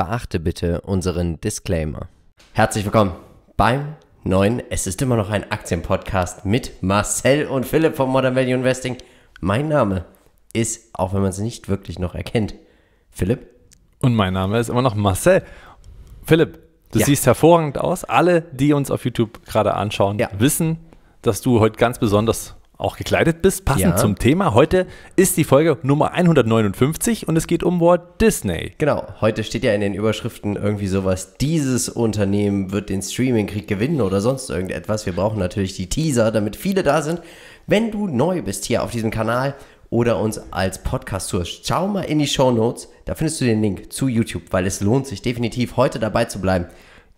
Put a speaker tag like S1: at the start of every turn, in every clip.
S1: Beachte bitte unseren Disclaimer. Herzlich willkommen beim neuen Es ist immer noch ein Aktienpodcast mit Marcel und Philipp von Modern Value Investing. Mein Name ist, auch wenn man es nicht wirklich noch erkennt, Philipp. Und mein Name ist immer
S2: noch Marcel. Philipp, du ja. siehst hervorragend aus. Alle, die uns auf YouTube gerade anschauen, ja. wissen, dass du heute ganz besonders auch gekleidet bist, passend ja. zum Thema. Heute
S1: ist die Folge Nummer 159 und es geht um Walt Disney. Genau, heute steht ja in den Überschriften irgendwie sowas, dieses Unternehmen wird den Streaming-Krieg gewinnen oder sonst irgendetwas. Wir brauchen natürlich die Teaser, damit viele da sind. Wenn du neu bist hier auf diesem Kanal oder uns als Podcast hörst, schau mal in die Show Notes, da findest du den Link zu YouTube, weil es lohnt sich definitiv heute dabei zu bleiben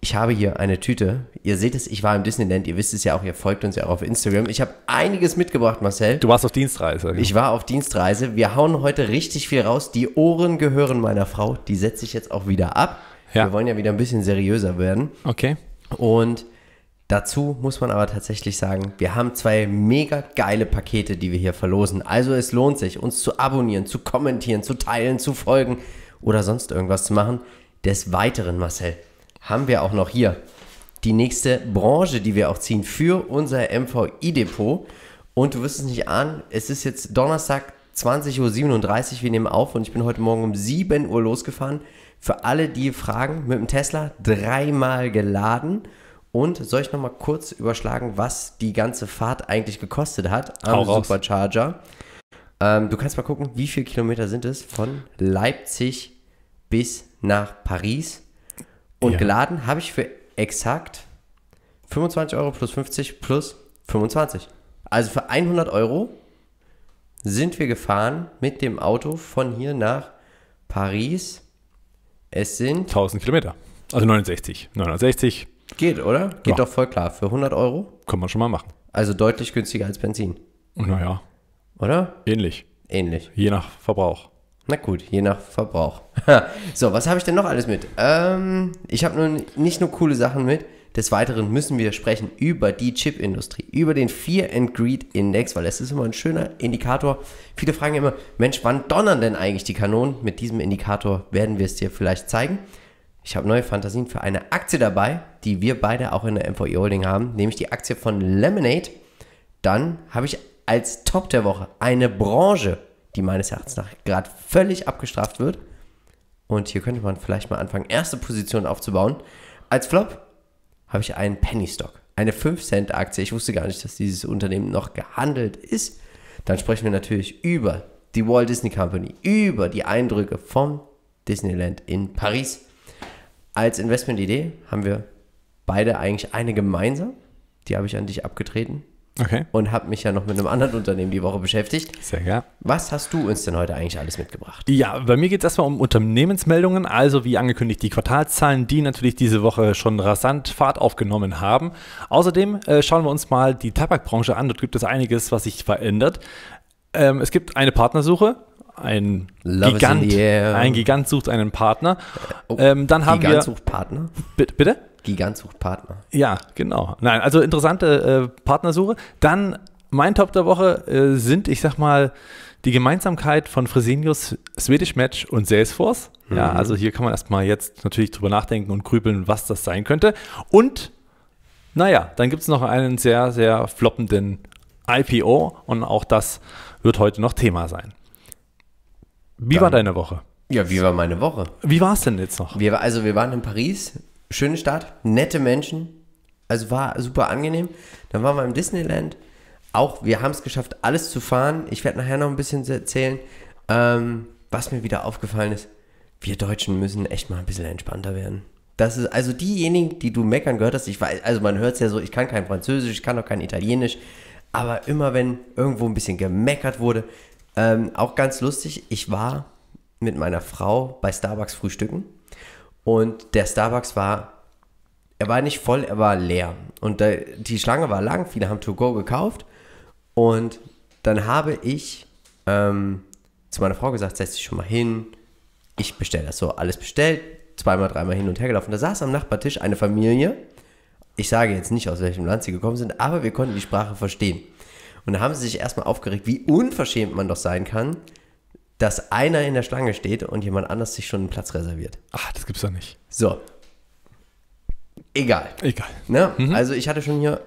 S1: ich habe hier eine Tüte. Ihr seht es, ich war im Disneyland. Ihr wisst es ja auch, ihr folgt uns ja auch auf Instagram. Ich habe einiges mitgebracht, Marcel. Du warst auf Dienstreise. Ja. Genau. Ich war auf Dienstreise. Wir hauen heute richtig viel raus. Die Ohren gehören meiner Frau. Die setze ich jetzt auch wieder ab. Ja. Wir wollen ja wieder ein bisschen seriöser werden. Okay. Und dazu muss man aber tatsächlich sagen, wir haben zwei mega geile Pakete, die wir hier verlosen. Also es lohnt sich, uns zu abonnieren, zu kommentieren, zu teilen, zu folgen oder sonst irgendwas zu machen. Des Weiteren, Marcel, haben wir auch noch hier die nächste Branche, die wir auch ziehen für unser MVI-Depot. Und du wirst es nicht ahnen, es ist jetzt Donnerstag, 20.37 Uhr, wir nehmen auf und ich bin heute Morgen um 7 Uhr losgefahren. Für alle, die fragen, mit dem Tesla dreimal geladen. Und soll ich nochmal kurz überschlagen, was die ganze Fahrt eigentlich gekostet hat am Hau Supercharger? Ähm, du kannst mal gucken, wie viele Kilometer sind es von Leipzig bis nach Paris. Und ja. geladen habe ich für exakt 25 Euro plus 50 plus 25. Also für 100 Euro sind wir gefahren mit dem Auto von hier nach Paris. Es sind 1000 Kilometer. Also 69. 69. Geht, oder? Geht ja. doch voll klar. Für 100 Euro. Kann man schon mal machen. Also deutlich günstiger als Benzin. Naja. Oder? Ähnlich. Ähnlich. Je nach Verbrauch. Na gut, je nach Verbrauch. so, was habe ich denn noch alles mit? Ähm, ich habe nun nicht nur coole Sachen mit. Des Weiteren müssen wir sprechen über die Chipindustrie, über den Fear and Greed Index, weil es ist immer ein schöner Indikator. Viele fragen immer, Mensch, wann donnern denn eigentlich die Kanonen? Mit diesem Indikator werden wir es dir vielleicht zeigen. Ich habe neue Fantasien für eine Aktie dabei, die wir beide auch in der MVE Holding haben, nämlich die Aktie von Lemonade. Dann habe ich als Top der Woche eine Branche die meines Erachtens nach gerade völlig abgestraft wird. Und hier könnte man vielleicht mal anfangen, erste Position aufzubauen. Als Flop habe ich einen Penny Stock, eine 5-Cent-Aktie. Ich wusste gar nicht, dass dieses Unternehmen noch gehandelt ist. Dann sprechen wir natürlich über die Walt Disney Company, über die Eindrücke vom Disneyland in Paris. Als Investmentidee haben wir beide eigentlich eine gemeinsam. Die habe ich an dich abgetreten. Okay. Und habe mich ja noch mit einem anderen Unternehmen die Woche beschäftigt. Sehr geil. Was hast du uns denn heute eigentlich alles mitgebracht?
S2: Ja, bei mir geht es erstmal um Unternehmensmeldungen, also wie angekündigt die Quartalszahlen, die natürlich diese Woche schon rasant Fahrt aufgenommen haben. Außerdem äh, schauen wir uns mal die Tabakbranche an. Dort gibt es einiges, was sich verändert. Ähm, es gibt eine Partnersuche, ein Gigant, ein Gigant sucht einen Partner. Oh, ähm, dann haben Gigant wir, sucht
S1: Partner? Bitte? Gigant sucht Partner.
S2: Ja, genau. Nein, also interessante äh, Partnersuche. Dann mein Top der Woche äh, sind, ich sag mal, die Gemeinsamkeit von Fresenius, Swedish Match und Salesforce. Mhm. Ja, also hier kann man erstmal jetzt natürlich drüber nachdenken und grübeln, was das sein könnte. Und naja, dann gibt es noch einen sehr, sehr floppenden IPO und auch das wird heute noch Thema
S1: sein. Wie dann, war deine Woche? Ja, wie war meine Woche? Wie war es denn jetzt noch? Wir, also wir waren in Paris schöne Stadt, nette Menschen. Also war super angenehm. Dann waren wir im Disneyland. Auch wir haben es geschafft, alles zu fahren. Ich werde nachher noch ein bisschen erzählen, ähm, was mir wieder aufgefallen ist. Wir Deutschen müssen echt mal ein bisschen entspannter werden. Das ist also diejenigen, die du meckern gehört hast. Ich weiß, also man hört es ja so. Ich kann kein Französisch, ich kann auch kein Italienisch. Aber immer wenn irgendwo ein bisschen gemeckert wurde, ähm, auch ganz lustig. Ich war mit meiner Frau bei Starbucks frühstücken und der Starbucks war, er war nicht voll, er war leer. Und da, die Schlange war lang, viele haben To Go gekauft. Und dann habe ich ähm, zu meiner Frau gesagt, setz dich schon mal hin, ich bestelle das so, alles bestellt, zweimal, dreimal hin und her gelaufen. Da saß am Nachbartisch eine Familie, ich sage jetzt nicht, aus welchem Land sie gekommen sind, aber wir konnten die Sprache verstehen. Und da haben sie sich erstmal aufgeregt, wie unverschämt man doch sein kann, dass einer in der Schlange steht und jemand anders sich schon einen Platz reserviert. Ach, das gibt's doch nicht. So. Egal. Egal. Ne? Mhm. Also ich hatte schon hier,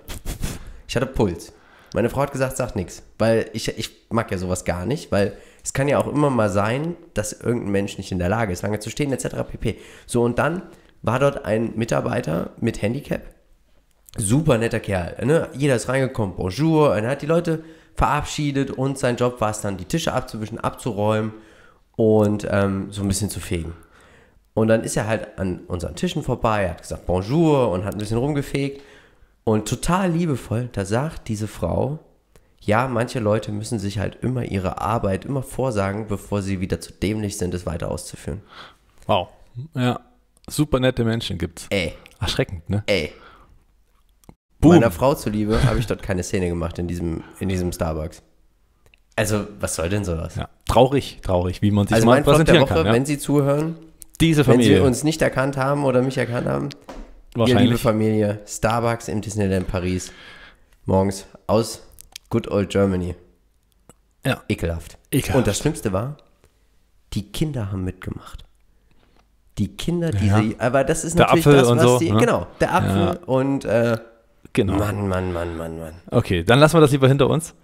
S1: ich hatte Puls. Meine Frau hat gesagt, sagt nichts, weil ich, ich mag ja sowas gar nicht, weil es kann ja auch immer mal sein, dass irgendein Mensch nicht in der Lage ist, lange zu stehen, etc. pp. So, und dann war dort ein Mitarbeiter mit Handicap. Super netter Kerl. Ne? Jeder ist reingekommen, bonjour. Und er hat die Leute verabschiedet und sein Job war es dann, die Tische abzuwischen, abzuräumen und ähm, so ein bisschen zu fegen. Und dann ist er halt an unseren Tischen vorbei, er hat gesagt Bonjour und hat ein bisschen rumgefegt. Und total liebevoll, da sagt diese Frau, ja, manche Leute müssen sich halt immer ihre Arbeit immer vorsagen, bevor sie wieder zu dämlich sind, es weiter auszuführen. Wow. Ja, super nette Menschen gibt's. Ey. Erschreckend, ne? Ey. Boom. Meiner Frau zuliebe habe ich dort keine Szene gemacht in diesem, in diesem Starbucks. Also, was soll denn sowas? Ja, traurig, traurig, wie man sich also mal mein präsentieren Woche, kann. Ja. Wenn Sie zuhören, diese Familie. Wenn Sie uns nicht erkannt haben oder mich erkannt haben, Wahrscheinlich. Ihr liebe Familie, Starbucks im Disneyland Paris. Morgens aus Good Old Germany. Ja. Ekelhaft. Ekelhaft. Und das Schlimmste war, die Kinder haben mitgemacht. Die Kinder, die ja. sie, aber das ist der natürlich Apfel das, was so, die, ne? genau, der Apfel ja. und äh, Genau. Mann, Mann, Mann, Mann, Mann.
S2: Okay, dann lassen wir das lieber hinter uns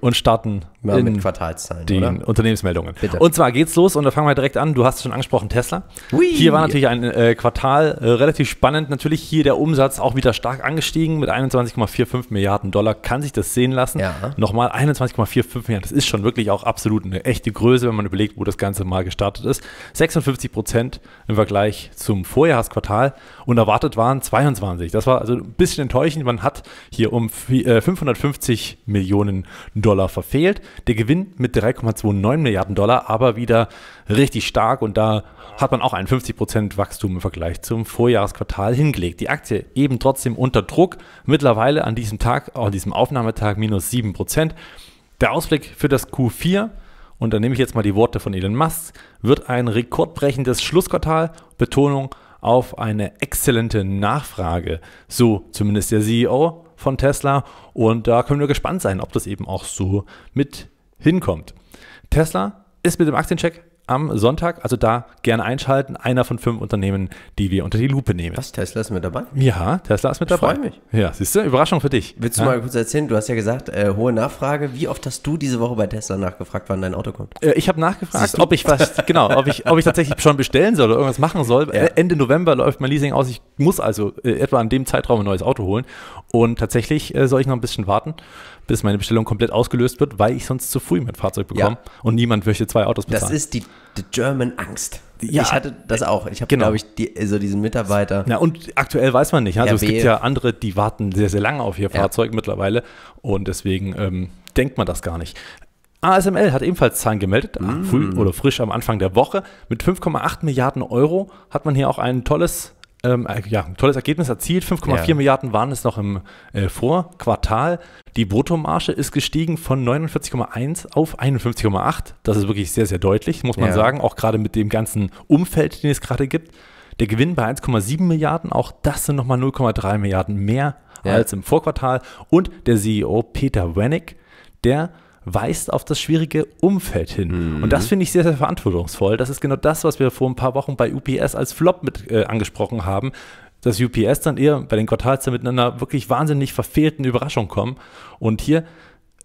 S2: und starten ja, mit Quartalszahlen, den oder? Unternehmensmeldungen. Bitte. Und zwar geht's los und da fangen wir direkt an. Du hast es schon angesprochen, Tesla. Hui. Hier war natürlich ein äh, Quartal äh, relativ spannend. Natürlich hier der Umsatz auch wieder stark angestiegen mit 21,45 Milliarden Dollar. Kann sich das sehen lassen. Ja. Nochmal 21,45 Milliarden. Das ist schon wirklich auch absolut eine echte Größe, wenn man überlegt, wo das Ganze mal gestartet ist. 56 Prozent im Vergleich zum Vorjahresquartal und erwartet waren 22. Das war also ein bisschen enttäuschend irgendjemand hat hier um 550 äh, Millionen Dollar verfehlt. Der Gewinn mit 3,29 Milliarden Dollar aber wieder richtig stark und da hat man auch ein 50% Wachstum im Vergleich zum Vorjahresquartal hingelegt. Die Aktie eben trotzdem unter Druck, mittlerweile an diesem Tag, auch an diesem Aufnahmetag minus 7%. Der Ausblick für das Q4 und da nehme ich jetzt mal die Worte von Elon Musk, wird ein rekordbrechendes Schlussquartal, Betonung auf eine exzellente Nachfrage. So zumindest der CEO von Tesla. Und da können wir gespannt sein, ob das eben auch so mit hinkommt. Tesla ist mit dem Aktiencheck am Sonntag. Also da gerne einschalten. Einer von fünf Unternehmen,
S1: die wir unter die Lupe nehmen. Was? Tesla ist mit dabei? Ja, Tesla ist mit dabei. Ich freue mich. Ja, siehst du, Überraschung für dich. Willst du ja? Ne? mal kurz erzählen? Du hast ja gesagt, äh, hohe Nachfrage. Wie oft hast du diese Woche bei Tesla nachgefragt, wann dein Auto kommt? Äh, ich
S2: habe nachgefragt, ob ich was, genau, ob ich, ob ich tatsächlich schon bestellen soll oder irgendwas machen soll. Ja. Ende November läuft mein Leasing aus. Ich muss also äh, etwa an dem Zeitraum ein neues Auto holen. Und tatsächlich äh, soll ich noch ein bisschen warten bis meine Bestellung komplett ausgelöst wird, weil ich sonst zu früh mein Fahrzeug bekomme ja. und niemand möchte zwei Autos bezahlen. Das ist die, die German Angst. Ja, ich hatte das auch. Ich habe, genau. glaube ich, die, also diesen Mitarbeiter. Ja, und aktuell weiß man nicht. Also RB. es gibt ja andere, die warten sehr, sehr lange auf ihr ja. Fahrzeug mittlerweile. Und deswegen ähm, denkt man das gar nicht. ASML hat ebenfalls Zahlen gemeldet, ah, mm. früh oder frisch am Anfang der Woche. Mit 5,8 Milliarden Euro hat man hier auch ein tolles ähm, äh, ja, tolles Ergebnis erzielt. 5,4 ja. Milliarden waren es noch im äh, Vorquartal. Die Bruttomarge ist gestiegen von 49,1 auf 51,8. Das ist wirklich sehr, sehr deutlich, muss man ja. sagen. Auch gerade mit dem ganzen Umfeld, den es gerade gibt. Der Gewinn bei 1,7 Milliarden, auch das sind nochmal 0,3 Milliarden mehr ja. als im Vorquartal. Und der CEO Peter Wenick, der weist auf das schwierige Umfeld hin. Mhm. Und das mhm. finde ich sehr, sehr verantwortungsvoll. Das ist genau das, was wir vor ein paar Wochen bei UPS als Flop mit äh, angesprochen haben dass UPS dann eher bei den Quartalszahlen mit einer wirklich wahnsinnig verfehlten Überraschung kommen. Und hier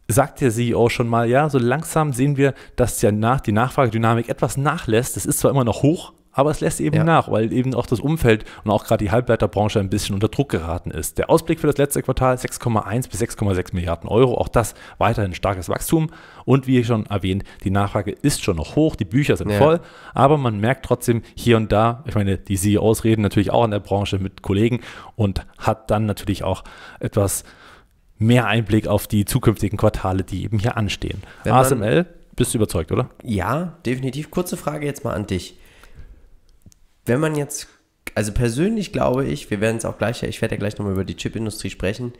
S2: sagt der CEO schon mal, ja, so langsam sehen wir, dass ja nach, die Nachfragedynamik etwas nachlässt. Es ist zwar immer noch hoch, aber es lässt eben ja. nach, weil eben auch das Umfeld und auch gerade die Halbleiterbranche ein bisschen unter Druck geraten ist. Der Ausblick für das letzte Quartal 6,1 bis 6,6 Milliarden Euro, auch das weiterhin starkes Wachstum. Und wie schon erwähnt, die Nachfrage ist schon noch hoch, die Bücher sind ja. voll, aber man merkt trotzdem hier und da, ich meine, die CEOs reden natürlich auch in der Branche mit Kollegen und hat dann natürlich auch etwas mehr Einblick auf die zukünftigen Quartale, die eben hier anstehen. ASML, bist du überzeugt,
S1: oder? Ja, definitiv. Kurze Frage jetzt mal an dich wenn man jetzt, also persönlich glaube ich, wir werden es auch gleich, ich werde ja gleich nochmal über die Chipindustrie sprechen.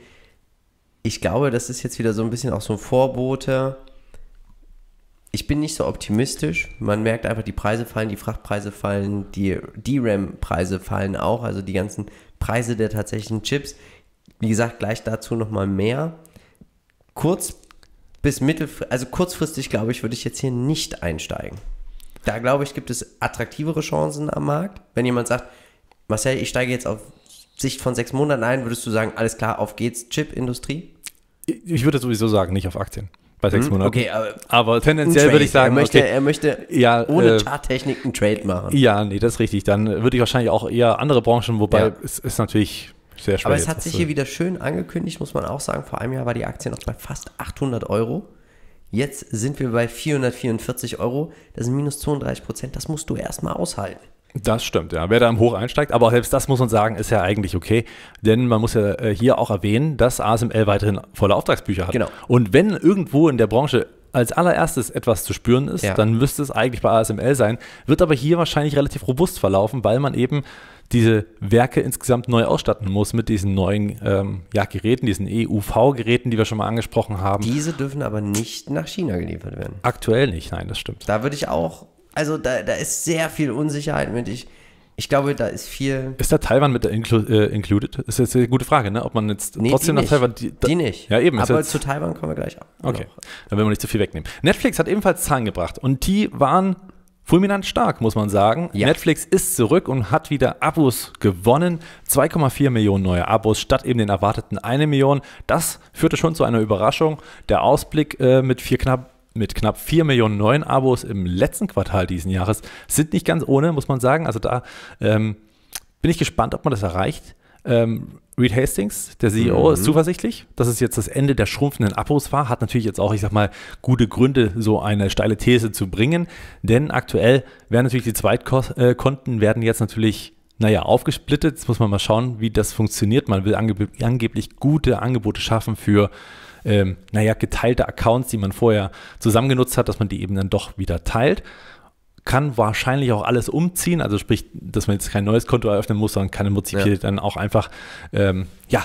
S1: Ich glaube, das ist jetzt wieder so ein bisschen auch so ein Vorbote. Ich bin nicht so optimistisch. Man merkt einfach, die Preise fallen, die Frachtpreise fallen, die DRAM-Preise fallen auch, also die ganzen Preise der tatsächlichen Chips. Wie gesagt, gleich dazu nochmal mehr. Kurz bis mittelfristig, also kurzfristig glaube ich, würde ich jetzt hier nicht einsteigen. Da glaube ich, gibt es attraktivere Chancen am Markt. Wenn jemand sagt, Marcel, ich steige jetzt auf Sicht von sechs Monaten ein, würdest du sagen, alles klar, auf geht's, Chip-Industrie? Ich würde sowieso sagen, nicht auf Aktien bei sechs mhm, Monaten. Okay, aber, aber tendenziell würde ich sagen, er möchte, okay, er möchte ja, ohne äh, Charttechnik einen Trade machen. Ja,
S2: nee, das ist richtig. Dann würde ich wahrscheinlich auch eher andere Branchen, wobei ja. es ist natürlich sehr schwer. Aber es hat sich hier
S1: wieder schön angekündigt, muss man auch sagen. Vor einem Jahr war die Aktie noch bei fast 800 Euro. Jetzt sind wir bei 444 Euro. Das sind minus 32 Prozent. Das musst du erstmal aushalten.
S2: Das stimmt, ja. Wer da im Hoch einsteigt, aber selbst das muss man sagen, ist ja eigentlich okay. Denn man muss ja äh, hier auch erwähnen, dass ASML weiterhin volle Auftragsbücher hat. Genau. Und wenn irgendwo in der Branche als allererstes etwas zu spüren ist, ja. dann müsste es eigentlich bei ASML sein, wird aber hier wahrscheinlich relativ robust verlaufen, weil man eben diese Werke insgesamt neu ausstatten muss mit diesen neuen ähm, ja, Geräten, diesen
S1: EUV-Geräten, die wir schon mal angesprochen haben. Diese dürfen aber nicht nach China geliefert werden. Aktuell nicht, nein, das stimmt. Da würde ich auch, also da, da ist sehr viel Unsicherheit mit. Ich, ich glaube, da ist viel.
S2: Ist da Taiwan mit inclu äh, included? Ist jetzt eine gute Frage, ne? Ob man jetzt nee, trotzdem nach Taiwan. Die, die,
S1: nicht. Ja, eben. Aber zu Taiwan kommen wir gleich auch.
S2: Okay. Noch. Dann will man nicht zu viel wegnehmen. Netflix hat ebenfalls Zahlen gebracht und die waren Fulminant stark, muss man sagen. Ja. Netflix ist zurück und hat wieder Abos gewonnen. 2,4 Millionen neue Abos statt eben den erwarteten 1 Million. Das führte schon zu einer Überraschung. Der Ausblick äh, mit vier knapp mit knapp 4 Millionen neuen Abos im letzten Quartal diesen Jahres sind nicht ganz ohne, muss man sagen. Also da ähm, bin ich gespannt, ob man das erreicht. Ähm, Reed Hastings, der CEO, mhm. ist zuversichtlich, dass es jetzt das Ende der schrumpfenden Abos war. Hat natürlich jetzt auch, ich sag mal, gute Gründe, so eine steile These zu bringen. Denn aktuell werden natürlich die Zweitkonten äh, werden jetzt natürlich naja, aufgesplittet. Jetzt muss man mal schauen, wie das funktioniert. Man will angeb angeblich gute Angebote schaffen für, ähm, naja, geteilte Accounts, die man vorher zusammengenutzt hat, dass man die eben dann doch wieder teilt kann wahrscheinlich auch alles umziehen, also sprich, dass man jetzt kein neues Konto eröffnen muss, sondern kann im Prinzip ja. dann auch einfach, ähm, ja,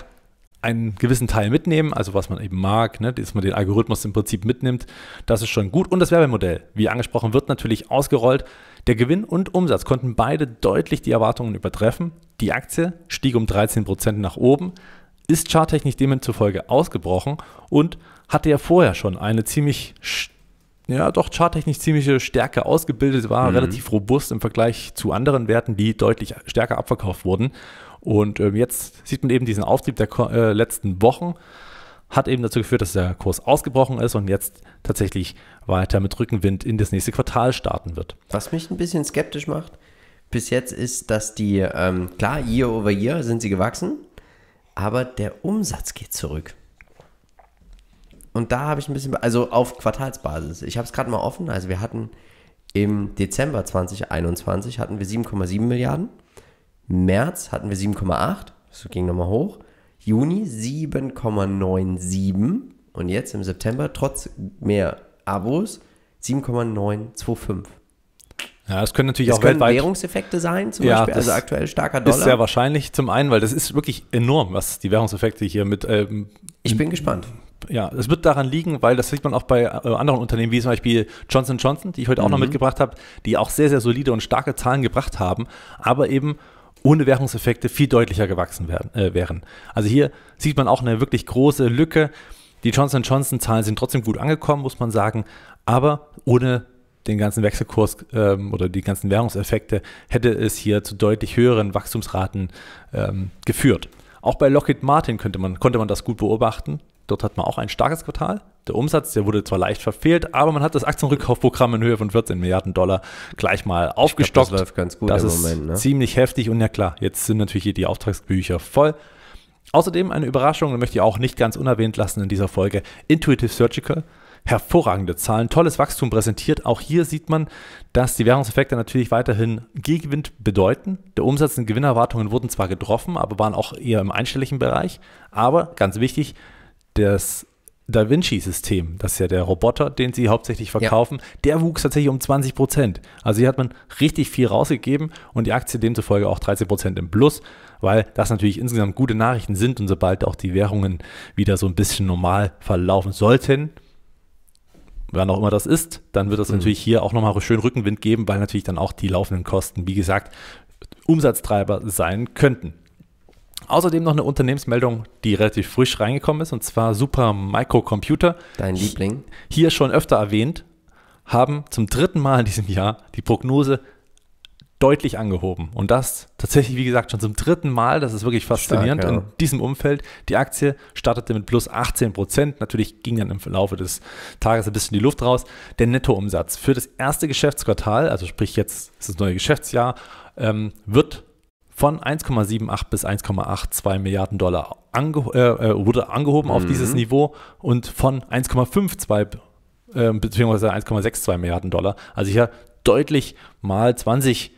S2: einen gewissen Teil mitnehmen, also was man eben mag, ne, dass man den Algorithmus im Prinzip mitnimmt, das ist schon gut. Und das Werbemodell, wie angesprochen, wird natürlich ausgerollt. Der Gewinn und Umsatz konnten beide deutlich die Erwartungen übertreffen. Die Aktie stieg um 13% nach oben, ist charttechnisch demzufolge ausgebrochen und hatte ja vorher schon eine ziemlich ja, doch charttechnisch ziemliche Stärke ausgebildet war, mhm. relativ robust im Vergleich zu anderen Werten, die deutlich stärker abverkauft wurden. Und ähm, jetzt sieht man eben diesen Auftrieb der äh, letzten Wochen, hat eben dazu geführt, dass der Kurs ausgebrochen ist und jetzt tatsächlich weiter mit Rückenwind in das
S1: nächste Quartal starten wird. Was mich ein bisschen skeptisch macht, bis jetzt ist, dass die, ähm, klar, year over year sind sie gewachsen, aber der Umsatz geht zurück. Und da habe ich ein bisschen, also auf Quartalsbasis. Ich habe es gerade mal offen. Also wir hatten im Dezember 2021 hatten wir 7,7 Milliarden. März hatten wir 7,8. So ging nochmal hoch. Juni 7,97. Und jetzt im September, trotz mehr Abos, 7,925.
S2: Ja, das können natürlich das auch können weltweit
S1: Währungseffekte sein, zum ja, Beispiel. Also aktuell starker Dollar. Ist sehr
S2: wahrscheinlich zum einen, weil das ist wirklich enorm, was die Währungseffekte hier mit. Ähm, ich bin gespannt ja, es wird daran liegen, weil das sieht man auch bei äh, anderen Unternehmen, wie zum Beispiel Johnson Johnson, die ich heute auch mhm. noch mitgebracht habe, die auch sehr, sehr solide und starke Zahlen gebracht haben, aber eben ohne Währungseffekte viel deutlicher gewachsen werden, äh, wären. Also hier sieht man auch eine wirklich große Lücke. Die Johnson Johnson-Zahlen sind trotzdem gut angekommen, muss man sagen, aber ohne den ganzen Wechselkurs ähm, oder die ganzen Währungseffekte hätte es hier zu deutlich höheren Wachstumsraten ähm, geführt. Auch bei Lockheed Martin könnte man, konnte man das gut beobachten. Dort hat man auch ein starkes Quartal. Der Umsatz, der wurde zwar leicht verfehlt, aber man hat das Aktienrückkaufprogramm in Höhe von 14 Milliarden Dollar gleich mal aufgestockt. Glaub, das läuft ganz gut das im ist Moment, ne? ziemlich heftig und ja klar, jetzt sind natürlich hier die Auftragsbücher voll. Außerdem eine Überraschung, möchte ich auch nicht ganz unerwähnt lassen in dieser Folge, Intuitive Surgical. Hervorragende Zahlen, tolles Wachstum präsentiert. Auch hier sieht man, dass die Währungseffekte natürlich weiterhin Gegenwind bedeuten. Der Umsatz und Gewinnerwartungen wurden zwar getroffen, aber waren auch eher im einstelligen Bereich. Aber ganz wichtig, das Da Vinci-System, das ist ja der Roboter, den sie hauptsächlich verkaufen, ja. der wuchs tatsächlich um 20 Prozent. Also hier hat man richtig viel rausgegeben und die Aktie demzufolge auch 13 Prozent im Plus, weil das natürlich insgesamt gute Nachrichten sind und sobald auch die Währungen wieder so ein bisschen normal verlaufen sollten, wann auch immer das ist, dann wird das mhm. natürlich hier auch nochmal schön Rückenwind geben, weil natürlich dann auch die laufenden Kosten, wie gesagt, Umsatztreiber sein könnten. Außerdem noch eine Unternehmensmeldung, die relativ frisch reingekommen ist, und zwar Super Microcomputer. Dein Liebling. Hier schon öfter erwähnt, haben zum dritten Mal in diesem Jahr die Prognose deutlich angehoben. Und das tatsächlich, wie gesagt, schon zum dritten Mal. Das ist wirklich faszinierend Stark, ja. in diesem Umfeld. Die Aktie startete mit plus 18 Prozent. Natürlich ging dann im Laufe des Tages ein bisschen die Luft raus. Der Nettoumsatz für das erste Geschäftsquartal, also sprich jetzt ist das neue Geschäftsjahr, ähm, wird von 1,78 bis 1,82 Milliarden Dollar ange äh, äh, wurde angehoben mhm. auf dieses Niveau und von 1,52 äh, bzw. 1,62 Milliarden Dollar, also hier deutlich mal 20,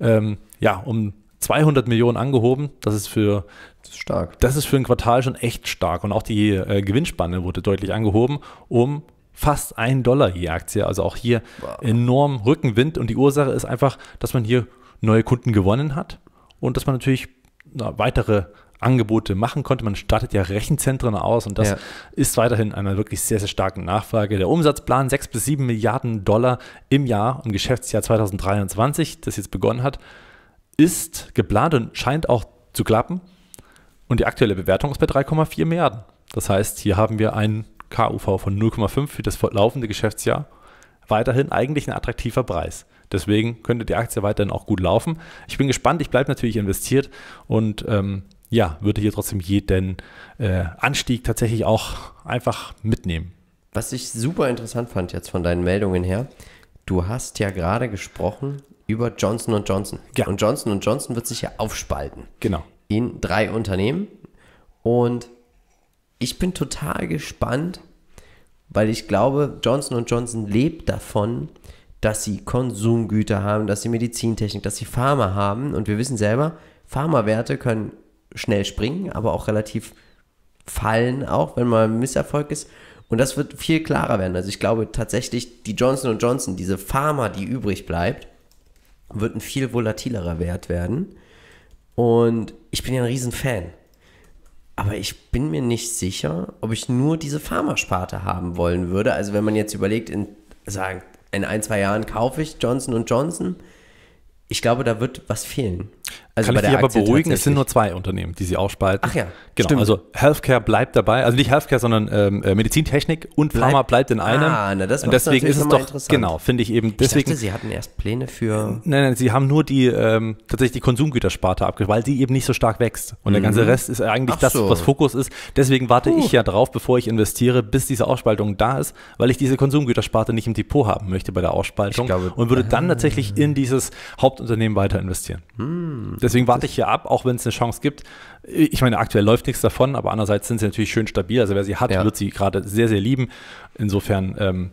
S2: ähm, ja, um 200 Millionen angehoben. Das ist für das ist stark. Das ist für ein Quartal schon echt stark und auch die äh, Gewinnspanne wurde deutlich angehoben um fast einen Dollar je Aktie. Also auch hier wow. enorm Rückenwind und die Ursache ist einfach, dass man hier neue Kunden gewonnen hat und dass man natürlich na, weitere Angebote machen konnte. Man startet ja Rechenzentren aus und das ja. ist weiterhin einer wirklich sehr, sehr starken Nachfrage. Der Umsatzplan 6 bis 7 Milliarden Dollar im Jahr, im Geschäftsjahr 2023, das jetzt begonnen hat, ist geplant und scheint auch zu klappen. Und die aktuelle Bewertung ist bei 3,4 Milliarden. Das heißt, hier haben wir einen KUV von 0,5 für das laufende Geschäftsjahr weiterhin eigentlich ein attraktiver Preis. Deswegen könnte die Aktie weiterhin auch gut laufen. Ich bin gespannt, ich bleibe natürlich investiert und ähm, ja, würde hier trotzdem jeden äh, Anstieg tatsächlich
S1: auch einfach mitnehmen. Was ich super interessant fand jetzt von deinen Meldungen her, du hast ja gerade gesprochen über Johnson Johnson. Ja. Und Johnson Johnson wird sich ja aufspalten. Genau. In drei Unternehmen. Und ich bin total gespannt, weil ich glaube, Johnson Johnson lebt davon, dass sie Konsumgüter haben, dass sie Medizintechnik, dass sie Pharma haben. Und wir wissen selber, Pharmawerte können schnell springen, aber auch relativ fallen, auch wenn mal ein Misserfolg ist. Und das wird viel klarer werden. Also ich glaube tatsächlich, die Johnson Johnson, diese Pharma, die übrig bleibt, wird ein viel volatilerer Wert werden. Und ich bin ja ein Riesenfan. Aber ich bin mir nicht sicher, ob ich nur diese Pharmasparte haben wollen würde. Also wenn man jetzt überlegt, in, sagen, in ein, zwei Jahren kaufe ich Johnson Johnson. Ich glaube, da wird was fehlen. Also Kann ich dich aber beruhigen, es sind nur
S2: zwei Unternehmen, die sie ausspalten. Ach ja, genau. Stimmt. Also Healthcare bleibt dabei, also nicht Healthcare, sondern ähm, äh, Medizintechnik und Pharma bleibt in ah, einem. Ah, na, das und deswegen ist es doch genau, finde ich eben. Deswegen, ich dachte, sie
S1: hatten erst Pläne für.
S2: Nein, nein, sie haben nur die ähm, tatsächlich die Konsumgütersparte abgegeben, weil die eben nicht so stark wächst. Und mhm. der ganze mhm. Rest ist eigentlich Ach das, so. was Fokus ist. Deswegen warte huh. ich ja drauf, bevor ich investiere, bis diese Ausspaltung da ist, weil ich diese Konsumgütersparte nicht im Depot haben möchte bei der Ausspaltung ich glaube, und würde äh. dann tatsächlich in dieses Hauptunternehmen weiter investieren. Mhm. Deswegen warte ich hier ab, auch wenn es eine Chance gibt. Ich meine, aktuell läuft nichts davon, aber andererseits sind sie natürlich schön stabil. Also wer sie hat, ja. wird sie gerade sehr, sehr lieben. Insofern ähm,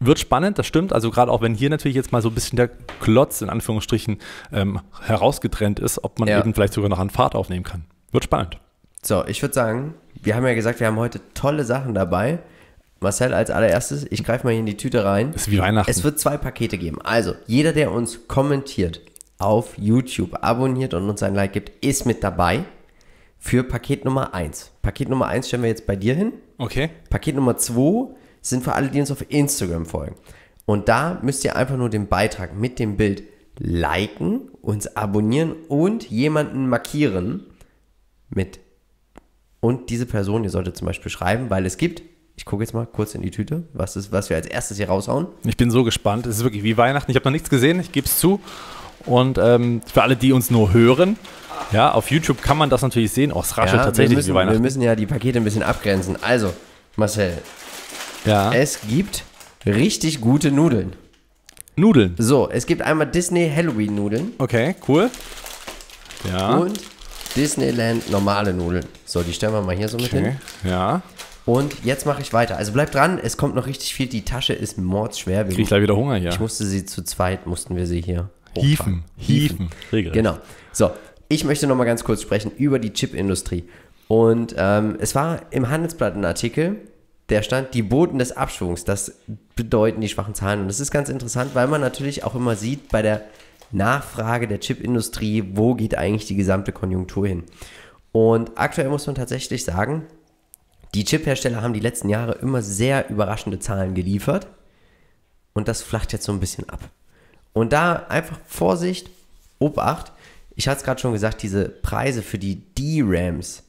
S2: wird spannend, das stimmt. Also gerade auch wenn hier natürlich jetzt mal so ein bisschen der Klotz in Anführungsstrichen ähm, herausgetrennt
S1: ist, ob man ja. eben vielleicht sogar noch einen Fahrt aufnehmen kann. Wird spannend. So, ich würde sagen, wir haben ja gesagt, wir haben heute tolle Sachen dabei. Marcel als allererstes, ich greife mal hier in die Tüte rein. Ist wie Weihnachten. Es wird zwei Pakete geben. Also, jeder, der uns kommentiert, auf YouTube abonniert und uns ein Like gibt, ist mit dabei für Paket Nummer 1. Paket Nummer 1 stellen wir jetzt bei dir hin. Okay. Paket Nummer 2 sind für alle, die uns auf Instagram folgen. Und da müsst ihr einfach nur den Beitrag mit dem Bild liken, uns abonnieren und jemanden markieren mit. Und diese Person, ihr solltet zum Beispiel schreiben, weil es gibt ich gucke jetzt mal kurz in die Tüte, was, ist, was wir als erstes hier raushauen. Ich bin so gespannt. Es ist wirklich wie Weihnachten. Ich habe noch nichts gesehen, ich gebe es zu. Und ähm, für alle, die uns nur hören, ja, auf YouTube kann man das natürlich sehen. oh, es raschelt ja, tatsächlich wir müssen, Weihnachten. Wir müssen ja die Pakete ein bisschen abgrenzen. Also, Marcel, ja. es gibt richtig gute Nudeln. Nudeln? So, es gibt einmal Disney Halloween Nudeln. Okay, cool. Ja. Und Disneyland normale Nudeln. So, die stellen wir mal hier so okay. mit hin. Ja. Und jetzt mache ich weiter. Also bleibt dran, es kommt noch richtig viel. Die Tasche ist mordsschwer. Krieg ich gleich wieder Hunger hier. Ich musste sie zu zweit, mussten wir sie hier Hiefen. Hiefen. Hiefen. Genau. So, ich möchte nochmal ganz kurz sprechen über die Chipindustrie. Und ähm, es war im Handelsblatt ein Artikel, der stand, die Boten des Abschwungs, das bedeuten die schwachen Zahlen. Und das ist ganz interessant, weil man natürlich auch immer sieht bei der Nachfrage der Chipindustrie, wo geht eigentlich die gesamte Konjunktur hin. Und aktuell muss man tatsächlich sagen, die Chiphersteller haben die letzten Jahre immer sehr überraschende Zahlen geliefert. Und das flacht jetzt so ein bisschen ab. Und da einfach Vorsicht, Obacht. Ich hatte es gerade schon gesagt, diese Preise für die DRAMs.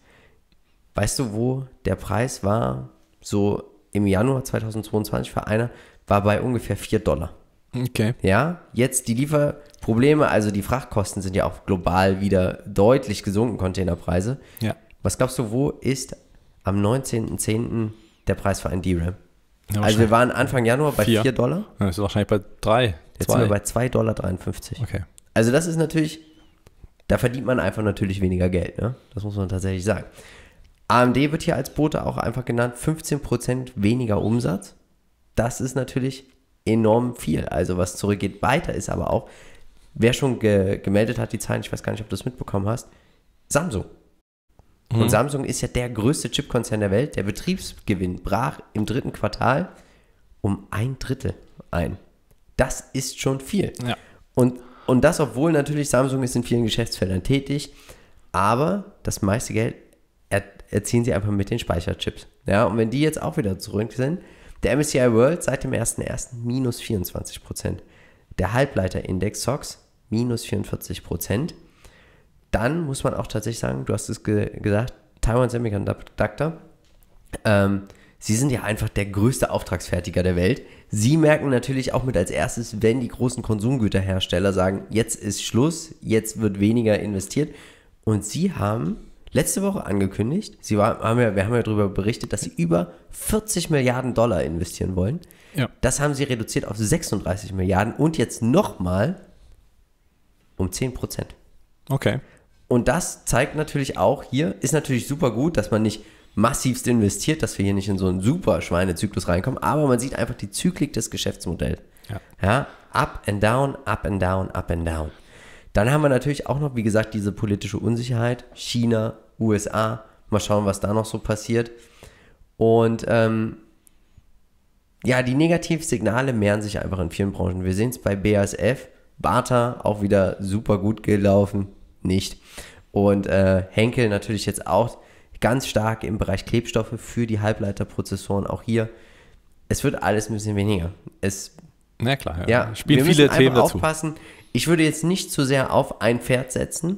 S1: Weißt du, wo der Preis war? So im Januar 2022 für einer war bei ungefähr 4 Dollar. Okay. Ja, jetzt die Lieferprobleme, also die Frachtkosten sind ja auch global wieder deutlich gesunken, Containerpreise. Ja. Was glaubst du, wo ist am 19.10. der Preis für ein DRAM? Ja, also wir waren Anfang Januar bei 4 Dollar. Ja, das ist wahrscheinlich bei 3. Jetzt sind wir bei 2,53 Dollar. Okay. Also das ist natürlich, da verdient man einfach natürlich weniger Geld. Ne? Das muss man tatsächlich sagen. AMD wird hier als Bote auch einfach genannt, 15% weniger Umsatz. Das ist natürlich enorm viel. Also was zurückgeht, weiter ist aber auch, wer schon ge gemeldet hat die Zahlen, ich weiß gar nicht, ob du das mitbekommen hast, Samsung. Mhm. Und Samsung ist ja der größte Chipkonzern der Welt. Der Betriebsgewinn brach im dritten Quartal um ein Drittel ein. Das ist schon viel. Ja. Und, und das, obwohl natürlich Samsung ist in vielen Geschäftsfeldern tätig, aber das meiste Geld er, erzielen sie einfach mit den Speicherchips. Ja, und wenn die jetzt auch wieder zurück sind, der MSCI World seit dem 1.1. minus 24 Prozent. Der Halbleiterindex SOX minus 44 Prozent dann muss man auch tatsächlich sagen, du hast es ge gesagt, Taiwan Semiconductor, ähm, sie sind ja einfach der größte Auftragsfertiger der Welt. Sie merken natürlich auch mit als erstes, wenn die großen Konsumgüterhersteller sagen, jetzt ist Schluss, jetzt wird weniger investiert. Und sie haben letzte Woche angekündigt, sie war, haben ja, wir haben ja darüber berichtet, dass sie über 40 Milliarden Dollar investieren wollen. Ja. Das haben sie reduziert auf 36 Milliarden und jetzt nochmal um 10 Prozent. Okay. Und das zeigt natürlich auch hier, ist natürlich super gut, dass man nicht massivst investiert, dass wir hier nicht in so einen super Schweinezyklus reinkommen, aber man sieht einfach die Zyklik des Geschäftsmodells. Ja. ja. Up and down, up and down, up and down. Dann haben wir natürlich auch noch, wie gesagt, diese politische Unsicherheit. China, USA, mal schauen, was da noch so passiert. Und ähm, ja, die Negativsignale mehren sich einfach in vielen Branchen. Wir sehen es bei BASF, Bata auch wieder super gut gelaufen nicht. Und äh, Henkel natürlich jetzt auch ganz stark im Bereich Klebstoffe für die Halbleiterprozessoren. Auch hier, es wird alles ein bisschen weniger. Es, Na klar, ja. ja Spielen viele Themen dazu. aufpassen. Ich würde jetzt nicht zu sehr auf ein Pferd setzen.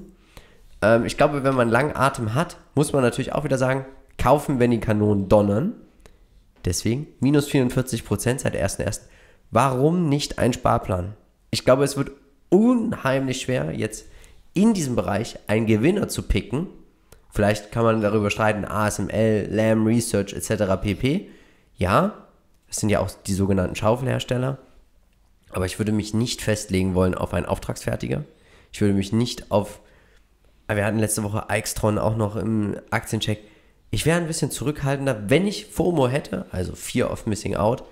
S1: Ähm, ich glaube, wenn man langen Atem hat, muss man natürlich auch wieder sagen, kaufen, wenn die Kanonen donnern. Deswegen minus 44 Prozent seit 1.1. Warum nicht ein Sparplan? Ich glaube, es wird unheimlich schwer, jetzt in diesem Bereich einen Gewinner zu picken, vielleicht kann man darüber streiten, ASML, Lam Research etc. pp. Ja, es sind ja auch die sogenannten Schaufelhersteller, aber ich würde mich nicht festlegen wollen auf einen Auftragsfertiger. Ich würde mich nicht auf, ah, wir hatten letzte Woche Aixtron auch noch im Aktiencheck. Ich wäre ein bisschen zurückhaltender, wenn ich FOMO hätte, also Fear of Missing Out,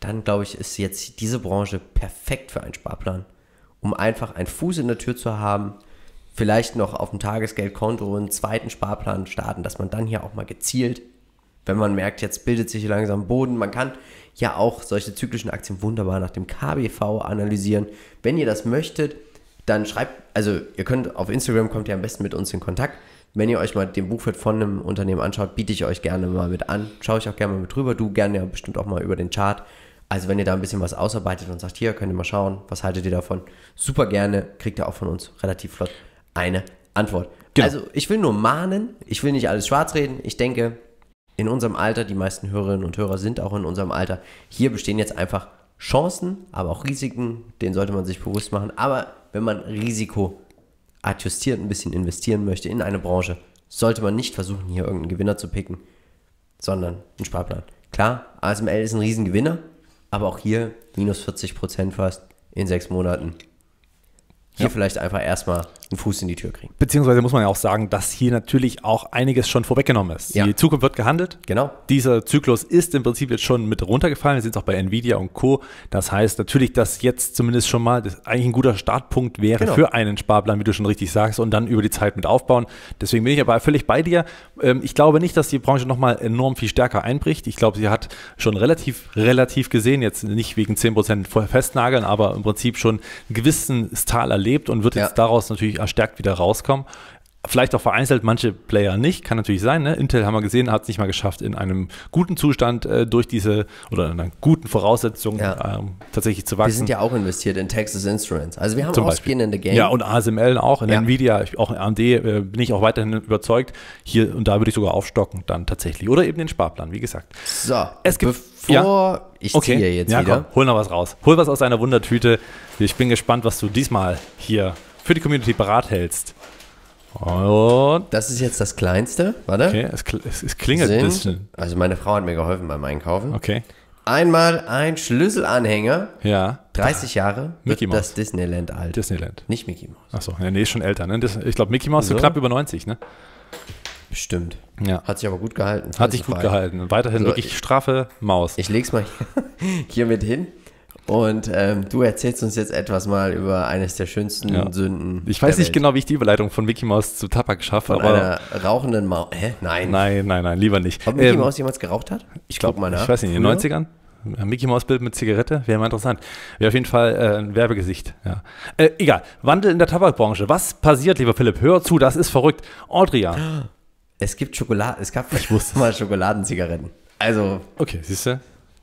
S1: dann glaube ich, ist jetzt diese Branche perfekt für einen Sparplan, um einfach einen Fuß in der Tür zu haben vielleicht noch auf dem Tagesgeldkonto einen zweiten Sparplan starten, dass man dann hier auch mal gezielt, wenn man merkt, jetzt bildet sich langsam Boden, man kann ja auch solche zyklischen Aktien wunderbar nach dem KBV analysieren. Wenn ihr das möchtet, dann schreibt, also ihr könnt auf Instagram kommt ihr am besten mit uns in Kontakt. Wenn ihr euch mal den Buchwert von einem Unternehmen anschaut, biete ich euch gerne mal mit an. Schaue ich auch gerne mal mit drüber. Du gerne ja bestimmt auch mal über den Chart. Also wenn ihr da ein bisschen was ausarbeitet und sagt, hier könnt ihr mal schauen, was haltet ihr davon? Super gerne, kriegt ihr auch von uns relativ flott eine Antwort. Genau. Also ich will nur mahnen, ich will nicht alles schwarz reden. Ich denke, in unserem Alter, die meisten Hörerinnen und Hörer sind auch in unserem Alter, hier bestehen jetzt einfach Chancen, aber auch Risiken, denen sollte man sich bewusst machen. Aber wenn man Risiko adjustiert ein bisschen investieren möchte in eine Branche, sollte man nicht versuchen, hier irgendeinen Gewinner zu picken, sondern einen Sparplan. Klar, ASML ist ein Riesengewinner, aber auch hier minus 40 Prozent fast in sechs Monaten. Hier ja. vielleicht einfach erstmal einen Fuß in die Tür kriegen. Beziehungsweise muss man ja
S2: auch sagen, dass hier natürlich auch einiges schon vorweggenommen ist. Ja. Die Zukunft wird gehandelt. Genau. Dieser Zyklus ist im Prinzip jetzt schon mit runtergefallen. Wir sind auch bei Nvidia und Co. Das heißt natürlich, dass jetzt zumindest schon mal eigentlich ein guter Startpunkt wäre genau. für einen Sparplan, wie du schon richtig sagst, und dann über die Zeit mit aufbauen. Deswegen bin ich aber völlig bei dir. Ähm, ich glaube nicht, dass die Branche nochmal enorm viel stärker einbricht. Ich glaube, sie hat schon relativ, relativ gesehen, jetzt nicht wegen 10% festnageln, aber im Prinzip schon einen gewissen Tal erlebt und wird ja. jetzt daraus natürlich natürlich erstärkt wieder rauskommen. Vielleicht auch vereinzelt manche Player nicht, kann natürlich sein. Ne? Intel haben wir gesehen, hat es nicht mal geschafft, in einem guten Zustand äh, durch diese oder in einer guten Voraussetzung ja. ähm, tatsächlich zu wachsen. Wir sind ja
S1: auch investiert in Texas Instruments. Also wir haben Zum Beispiel. in the Game. Ja, und
S2: ASML auch, in ja. Nvidia, auch in AMD äh, bin ich auch weiterhin überzeugt. Hier und da würde ich sogar aufstocken dann tatsächlich. Oder eben den Sparplan, wie gesagt. So, es gibt bevor ja? ich okay. ziehe jetzt ja, wieder. Komm, hol noch was raus. Hol was aus deiner Wundertüte. Ich bin gespannt, was du diesmal hier für die Community bereithältst.
S1: Und das ist jetzt das Kleinste, warte. Okay, es, es, es klingelt sind, ein bisschen. Also meine Frau hat mir geholfen beim Einkaufen. Okay. Einmal ein Schlüsselanhänger. Ja. 30 Jahre Mickey Mouse. das Disneyland alt. Disneyland. Nicht Mickey Mouse. Achso, nee, ist schon älter. Ne? Das, ich
S2: glaube, Mickey Mouse so. ist knapp über 90, ne? Bestimmt. Ja. Hat sich aber gut gehalten. Hat sich gut Frage. gehalten. Weiterhin so, also wirklich straffe
S1: Maus. Ich leg's mal hier, hiermit hin. Und ähm, du erzählst uns jetzt etwas mal über eines der schönsten ja. Sünden. Ich weiß nicht Welt. genau, wie ich die Überleitung von Mickey Mouse zu Tabak schaffe. Von aber einer rauchenden Maus. Hä? Nein. Nein, nein, nein, lieber nicht. Ob Mickey ähm, Mouse jemals geraucht hat? Ich glaube, ich weiß nicht, in den 90ern?
S2: Mickey Mouse Bild mit Zigarette, wäre mal interessant. Wäre auf jeden Fall äh, ein Werbegesicht. Ja. Äh, egal, Wandel in der Tabakbranche. Was passiert, lieber Philipp?
S1: Hör zu, das ist verrückt. Audria. Es gibt Schokolade, es gab ich wusste mal Schokoladenzigaretten. Also. Okay, siehst du?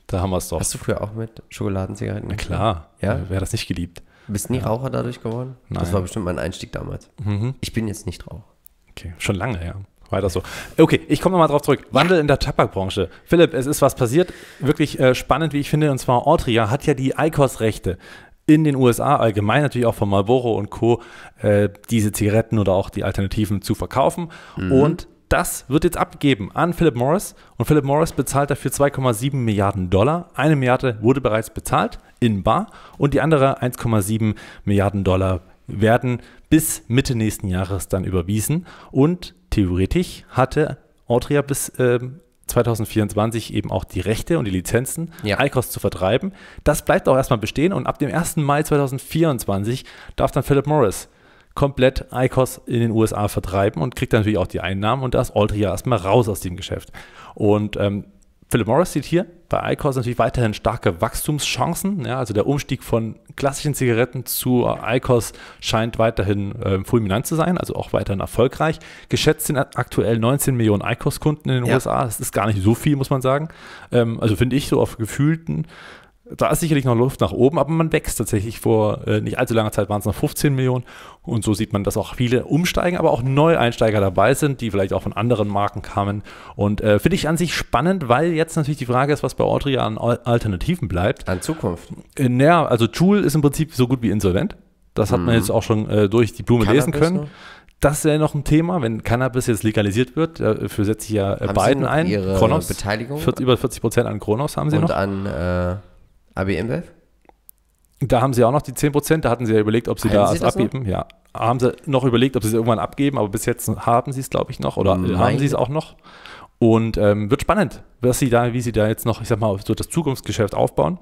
S1: Da haben wir es doch. Hast du früher auch mit Schokoladenzigaretten? Na klar. Ja? Wer das nicht geliebt? Bist nie ja. Raucher dadurch geworden? Nein. Das war bestimmt mein Einstieg damals. Mhm.
S2: Ich bin jetzt nicht Raucher. Okay, schon lange, ja. Weiter so.
S1: Okay, ich komme nochmal drauf zurück. Wandel in der Tabakbranche.
S2: Philipp, es ist was passiert. Wirklich äh, spannend, wie ich finde. Und zwar Autria hat ja die ICOS-Rechte in den USA allgemein natürlich auch von Marlboro und Co. Äh, diese Zigaretten oder auch die Alternativen zu verkaufen. Mhm. Und das wird jetzt abgegeben an Philip Morris und Philip Morris bezahlt dafür 2,7 Milliarden Dollar. Eine Milliarde wurde bereits bezahlt in Bar und die andere 1,7 Milliarden Dollar werden bis Mitte nächsten Jahres dann überwiesen und theoretisch hatte Autria bis äh, 2024 eben auch die Rechte und die Lizenzen, ja. ICOS zu vertreiben. Das bleibt auch erstmal bestehen und ab dem 1. Mai 2024 darf dann Philip Morris komplett ICOS in den USA vertreiben und kriegt dann natürlich auch die Einnahmen und das ist ja erstmal raus aus dem Geschäft. Und ähm, Philip Morris sieht hier bei ICOS natürlich weiterhin starke Wachstumschancen. Ja, also der Umstieg von klassischen Zigaretten zu ICOS scheint weiterhin äh, fulminant zu sein, also auch weiterhin erfolgreich. Geschätzt sind aktuell 19 Millionen ICOS-Kunden in den ja. USA. Das ist gar nicht so viel, muss man sagen. Ähm, also finde ich so auf gefühlten da ist sicherlich noch Luft nach oben, aber man wächst tatsächlich. Vor äh, nicht allzu langer Zeit waren es noch 15 Millionen. Und so sieht man, dass auch viele umsteigen, aber auch Neueinsteiger dabei sind, die vielleicht auch von anderen Marken kamen. Und äh, finde ich an sich spannend, weil jetzt natürlich die Frage ist, was bei Audrey an Alternativen bleibt. An Zukunft. Äh, naja, also Joule ist im Prinzip so gut wie insolvent. Das hat mhm. man jetzt auch schon äh, durch die Blume Cannabis lesen können. Noch? Das wäre noch ein Thema, wenn Cannabis jetzt legalisiert wird. Dafür äh, setzt sich ja äh, Biden ein. Kronos, Beteiligung? 40, über 40 Prozent an Kronos haben sie Und noch. Und an äh, ABMWeb? Da haben sie auch noch die 10%, da hatten sie ja überlegt, ob sie Halten da sie das abgeben. Noch? Ja, haben sie noch überlegt, ob sie es irgendwann abgeben, aber bis jetzt haben sie es, glaube ich, noch oder Nein. haben sie es auch noch. Und ähm, wird spannend,
S1: was sie da, wie sie da jetzt noch, ich sag mal, so das Zukunftsgeschäft aufbauen.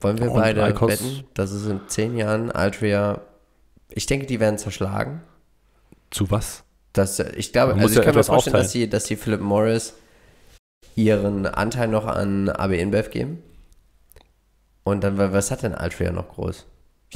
S1: Wollen wir Und beide Icos, wetten, dass es in zehn Jahren Altria, ich denke, die werden zerschlagen. Zu was? Das, ich glaube, also ich ja kann mir vorstellen, dass die, dass die Philip Morris ihren Anteil noch an AB InBev geben. Und dann, was hat denn Altria noch groß?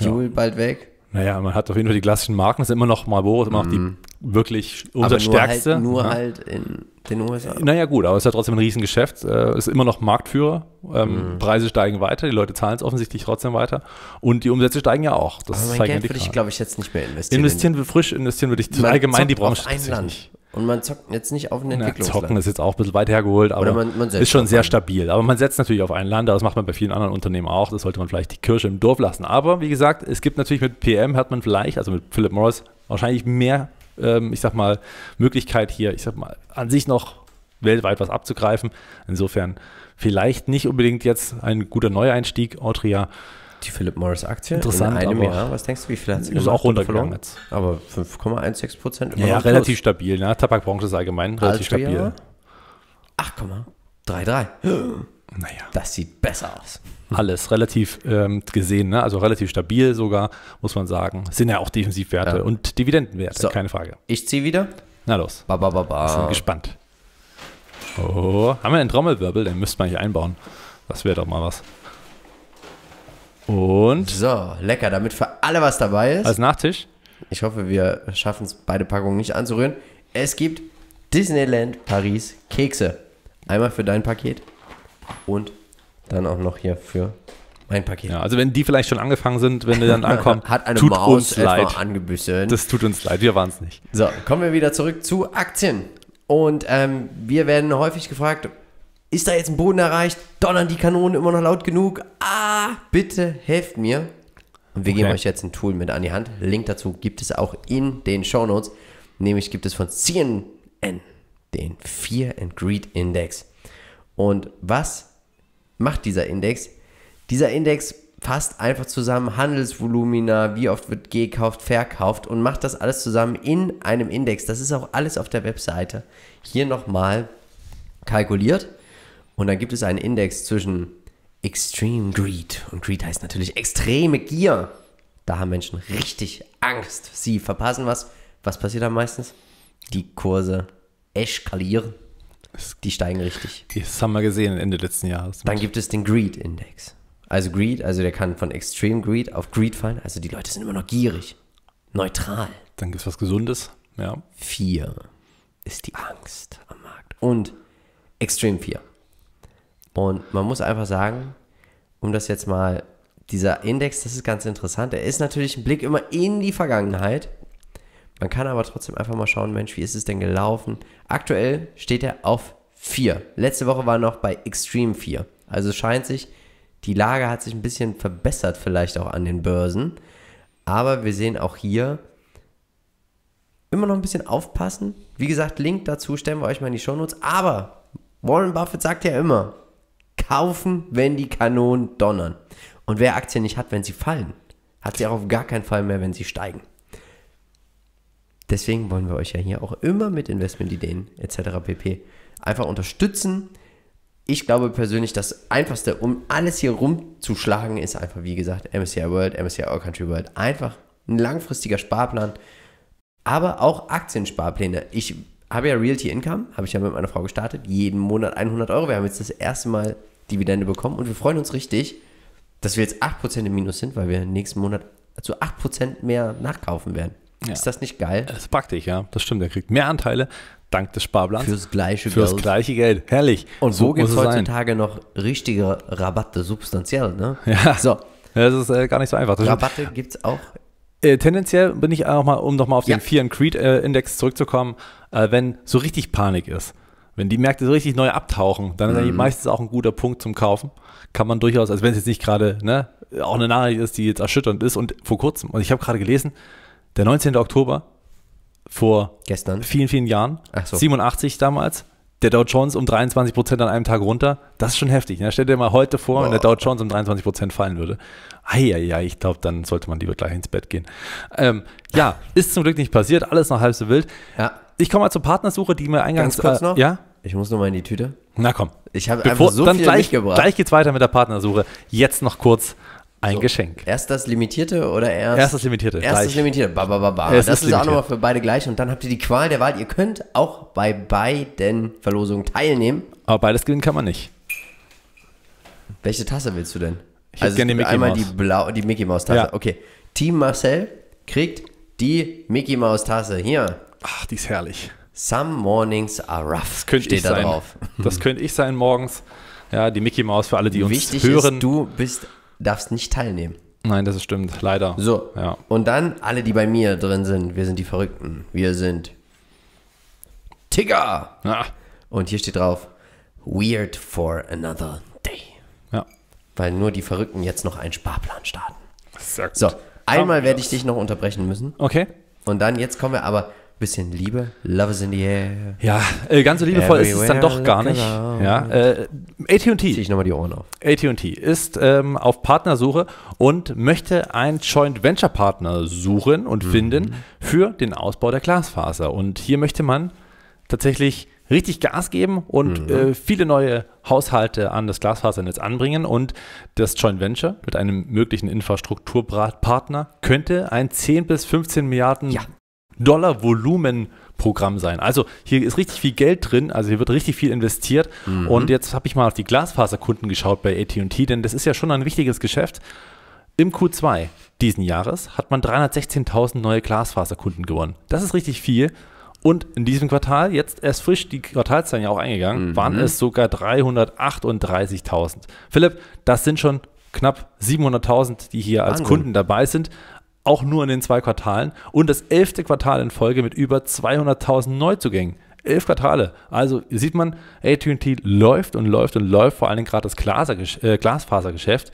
S1: Huel ja. bald weg?
S2: Naja, man hat auf jeden Fall die klassischen Marken, Es sind immer noch Marlboro, immer noch die mhm. wirklich umsatzstärkste. Aber nur,
S1: halt, nur ja. Ne? halt in den USA.
S2: Naja, gut, aber es ist ja trotzdem ein Riesengeschäft, Es äh, ist immer noch Marktführer, ähm, mhm. Preise steigen weiter, die Leute zahlen es offensichtlich trotzdem weiter und die Umsätze steigen ja auch. Das aber mein halt Geld würde ich, glaube ich, jetzt nicht mehr investieren. Investieren,
S1: in, frisch investieren würde ich allgemein die Branche ein Land. Nicht. Und man zockt jetzt nicht auf einen Entwicklungsland. Ja, zocken ist jetzt auch ein bisschen weit hergeholt, aber man, man ist schon
S2: sehr stabil. Aber man setzt natürlich auf ein Land, das macht man bei vielen anderen Unternehmen auch. Das sollte man vielleicht die Kirsche im Dorf lassen. Aber wie gesagt, es gibt natürlich mit PM, hat man vielleicht, also mit Philip Morris, wahrscheinlich mehr, ähm, ich sag mal, Möglichkeit hier, ich sag mal, an sich noch weltweit was abzugreifen. Insofern vielleicht nicht unbedingt jetzt ein guter Neueinstieg, Autria, die Philip Morris Aktie Interessant, in einem Jahr. Was denkst du, wie viel hat sie Ist auch runtergegangen jetzt. Aber 5,16 Prozent. Ja, ja relativ los. stabil. Ne? Tabakbranche ist allgemein relativ Altria? stabil. 8,33. Naja. Das sieht besser aus. Alles relativ ähm, gesehen, ne? also relativ stabil sogar, muss man sagen. Sind ja auch Defensivwerte ja. und Dividendenwerte, so. keine Frage. Ich ziehe wieder. Na los. Ba, ba, ba, ba. Sind gespannt. Oh, haben wir einen Trommelwirbel? Den müsste man hier einbauen. Das wäre doch mal was. Und?
S1: So, lecker, damit für alle was dabei ist. Als Nachtisch? Ich hoffe, wir schaffen es, beide Packungen nicht anzurühren. Es gibt Disneyland Paris Kekse. Einmal für dein Paket und dann auch noch hier für mein Paket. Ja, also wenn die vielleicht schon angefangen sind, wenn wir dann ankommen, hat eine tut Maus uns leid.
S2: angebissen. Das tut uns leid, wir waren es nicht.
S1: So, kommen wir wieder zurück zu Aktien. Und ähm, wir werden häufig gefragt, ist da jetzt ein Boden erreicht? Donnern die Kanonen immer noch laut genug? Ah, bitte helft mir. Und wir okay. geben euch jetzt ein Tool mit an die Hand. Link dazu gibt es auch in den Show Notes. Nämlich gibt es von CNN den Fear and Greed Index. Und was macht dieser Index? Dieser Index fasst einfach zusammen Handelsvolumina, wie oft wird gekauft, verkauft und macht das alles zusammen in einem Index. Das ist auch alles auf der Webseite. Hier nochmal kalkuliert. Und dann gibt es einen Index zwischen Extreme Greed. Und Greed heißt natürlich extreme Gier. Da haben Menschen richtig Angst. Sie verpassen was. Was passiert dann meistens? Die Kurse eskalieren. Die steigen richtig. Das haben wir gesehen Ende letzten Jahres. Dann gibt es den Greed-Index. Also Greed, also der kann von Extreme Greed auf Greed fallen. Also die Leute sind immer noch gierig. Neutral. Dann gibt es was Gesundes. Ja. Vier ist die Angst am Markt. Und Extreme Fear. Und man muss einfach sagen, um das jetzt mal, dieser Index, das ist ganz interessant. Er ist natürlich ein Blick immer in die Vergangenheit. Man kann aber trotzdem einfach mal schauen, Mensch, wie ist es denn gelaufen? Aktuell steht er auf 4. Letzte Woche war er noch bei Extreme 4. Also scheint sich, die Lage hat sich ein bisschen verbessert, vielleicht auch an den Börsen. Aber wir sehen auch hier, immer noch ein bisschen aufpassen. Wie gesagt, Link dazu stellen wir euch mal in die Shownotes. Aber Warren Buffett sagt ja immer, kaufen, wenn die Kanonen donnern. Und wer Aktien nicht hat, wenn sie fallen, hat sie auch auf gar keinen Fall mehr, wenn sie steigen. Deswegen wollen wir euch ja hier auch immer mit Investmentideen etc. pp. einfach unterstützen. Ich glaube persönlich, das Einfachste, um alles hier rumzuschlagen, ist einfach, wie gesagt, MSCI World, MSCI All Country World. Einfach ein langfristiger Sparplan, aber auch Aktiensparpläne. Ich habe ja Realty Income, habe ich ja mit meiner Frau gestartet, jeden Monat 100 Euro. Wir haben jetzt das erste Mal Dividende bekommen. Und wir freuen uns richtig, dass wir jetzt 8% im Minus sind, weil wir nächsten Monat zu 8% mehr nachkaufen werden. Ja. Ist das nicht geil? Das ist praktisch, ja. Das stimmt. Er kriegt mehr Anteile dank des Sparplans. Fürs gleiche Geld. Fürs
S2: gleiche Geld.
S1: Herrlich. Und so, gibt es heutzutage
S2: sein. noch richtige Rabatte, substanziell, ne? Ja. So. Das ist äh, gar nicht so einfach. Das Rabatte gibt es auch. Äh, tendenziell bin ich auch mal, um nochmal auf ja. den Fear and Creed äh, Index zurückzukommen, äh, wenn so richtig Panik ist wenn die Märkte so richtig neu abtauchen, dann mhm. eigentlich meistens auch ein guter Punkt zum Kaufen. Kann man durchaus, also wenn es jetzt nicht gerade ne, auch eine Nachricht ist, die jetzt erschütternd ist und vor kurzem, und ich habe gerade gelesen, der 19. Oktober vor Gestern. vielen, vielen Jahren, so. 87 damals, der Dow Jones um 23 Prozent an einem Tag runter, das ist schon heftig. Ne? Stell dir mal heute vor, Boah. wenn der Dow Jones um 23 Prozent fallen würde. ja, ich glaube, dann sollte man lieber gleich ins Bett gehen. Ähm, ja, ist zum Glück nicht passiert, alles noch halb so wild. Ja. Ich komme mal zur Partnersuche, die mir eingangs. Ganz kurz äh, noch. Äh, ja?
S1: Ich muss nur mal in die Tüte. Na komm. Ich habe einfach so dann viel gleich, mitgebracht. Gleich
S2: geht's weiter mit der Partnersuche. Jetzt noch kurz ein so, Geschenk. Erst
S1: das Limitierte oder erst? Erst das Limitierte. Erst gleich. das
S2: Limitierte. Ba, ba, ba, ba. das ist limitiert. auch nochmal
S1: für beide gleich. Und dann habt ihr die Qual der Wahl. Ihr könnt auch bei beiden Verlosungen teilnehmen. Aber beides gewinnen kann man nicht. Welche Tasse willst du denn? Ich also gerne die Mickey einmal Maus. die blaue, die Mickey Maus Tasse. Ja. Okay. Team Marcel kriegt die Mickey Maus Tasse. Hier. Ach, die ist herrlich. Some mornings are rough. Das könnte ich da sein. Drauf. Das könnte ich sein morgens. Ja, die Mickey Maus für alle, die uns Wichtig hören. Ist, du bist, darfst nicht teilnehmen. Nein, das ist stimmt, leider. So. Ja. Und dann alle, die bei mir drin sind. Wir sind die Verrückten. Wir sind Tigger. Ja. Und hier steht drauf: Weird for another day. Ja. Weil nur die Verrückten jetzt noch einen Sparplan starten. Sehr gut. So, einmal werde ich dich noch unterbrechen müssen. Okay. Und dann, jetzt kommen wir aber bisschen Liebe, Love is in the air. Ja, äh, ganz so liebevoll Everywhere ist es dann doch gar nicht. Ja,
S2: äh, AT&T. Zieh ich nochmal die Ohren auf. AT&T ist ähm, auf Partnersuche und möchte einen Joint Venture Partner suchen und mhm. finden für den Ausbau der Glasfaser. Und hier möchte man tatsächlich richtig Gas geben und mhm. äh, viele neue Haushalte an das Glasfasernetz anbringen. Und das Joint Venture mit einem möglichen Infrastrukturpartner könnte ein 10 bis 15 Milliarden ja. Dollar Volumen Programm sein. Also hier ist richtig viel Geld drin, also hier wird richtig viel investiert. Mhm. Und jetzt habe ich mal auf die Glasfaserkunden geschaut bei ATT, denn das ist ja schon ein wichtiges Geschäft. Im Q2 diesen Jahres hat man 316.000 neue Glasfaserkunden gewonnen. Das ist richtig viel. Und in diesem Quartal, jetzt erst frisch die Quartalszahlen ja auch eingegangen, mhm. waren es sogar 338.000. Philipp, das sind schon knapp 700.000, die hier als Wahnsinn. Kunden dabei sind auch nur in den zwei Quartalen und das elfte Quartal in Folge mit über 200.000 Neuzugängen. Elf Quartale. Also sieht man, ATT läuft und läuft und läuft, vor allem gerade das äh, Glasfasergeschäft.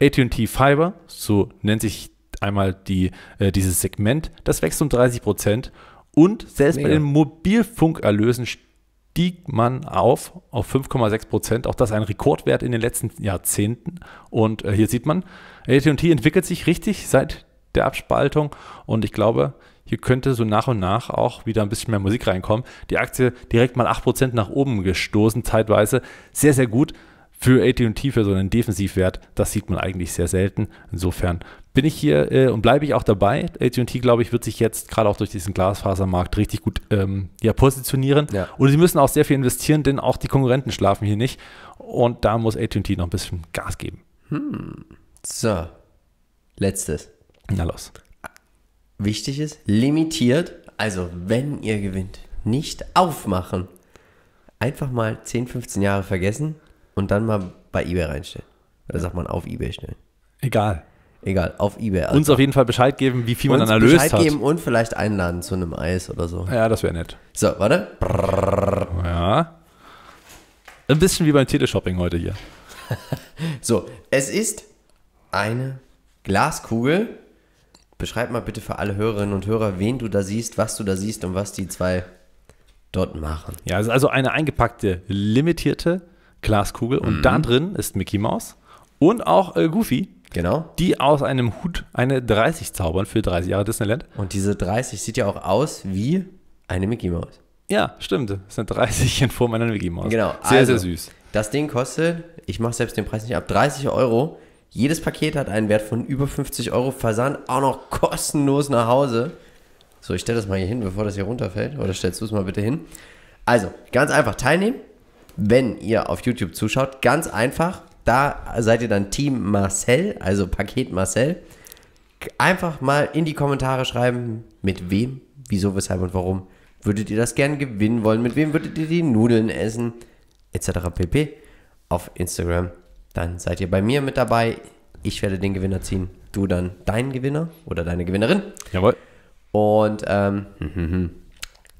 S2: ATT Fiber, so nennt sich einmal die, äh, dieses Segment, das wächst um 30 Prozent. Und selbst Mega. bei den Mobilfunkerlösen stieg man auf auf 5,6 Prozent. Auch das ein Rekordwert in den letzten Jahrzehnten. Und äh, hier sieht man, AT&T entwickelt sich richtig seit der Abspaltung. Und ich glaube, hier könnte so nach und nach auch wieder ein bisschen mehr Musik reinkommen. Die Aktie direkt mal 8% nach oben gestoßen, zeitweise. Sehr, sehr gut für AT&T, für so einen Defensivwert. Das sieht man eigentlich sehr selten. Insofern bin ich hier äh, und bleibe ich auch dabei. AT&T, glaube ich, wird sich jetzt gerade auch durch diesen Glasfasermarkt richtig gut ähm, ja, positionieren. Ja. Und sie müssen auch sehr viel investieren, denn auch die Konkurrenten schlafen hier nicht. Und da muss AT&T noch ein bisschen Gas geben. Hm. So,
S1: letztes. Na los. Wichtig ist, limitiert, also wenn ihr gewinnt, nicht aufmachen. Einfach mal 10, 15 Jahre vergessen und dann mal bei eBay reinstellen. Oder sagt man auf eBay stellen? Egal. Egal, auf eBay. Also. Uns auf
S2: jeden Fall Bescheid geben, wie viel man dann erlöst Bescheid hat. geben
S1: und vielleicht einladen zu einem Eis oder so. Ja,
S2: das wäre nett. So,
S1: warte. Brrr. Ja. Ein bisschen wie beim Teleshopping heute hier. so, es ist eine Glaskugel Beschreib mal bitte für alle Hörerinnen und Hörer, wen du da siehst, was du da siehst und was die zwei dort machen. Ja, es also, ist also eine eingepackte, limitierte
S2: Glaskugel und mhm. da drin ist Mickey Mouse und auch äh, Goofy. Genau. Die aus einem Hut eine 30 zaubern für 30 Jahre Disneyland. Und diese 30 sieht ja auch aus wie
S1: eine Mickey Mouse. Ja, stimmt. Das sind 30 in Form einer Mickey Mouse. Genau. Sehr, also, sehr süß. Das Ding kostet, ich mache selbst den Preis nicht ab, 30 Euro. Jedes Paket hat einen Wert von über 50 Euro. Versand auch noch kostenlos nach Hause. So, ich stelle das mal hier hin, bevor das hier runterfällt. Oder stellst du es mal bitte hin? Also, ganz einfach teilnehmen, wenn ihr auf YouTube zuschaut. Ganz einfach. Da seid ihr dann Team Marcel, also Paket Marcel. Einfach mal in die Kommentare schreiben, mit wem, wieso, weshalb und warum würdet ihr das gerne gewinnen wollen, mit wem würdet ihr die Nudeln essen, etc. pp. auf Instagram dann seid ihr bei mir mit dabei. Ich werde den Gewinner ziehen. Du dann deinen Gewinner oder deine Gewinnerin. Jawohl. Und ähm,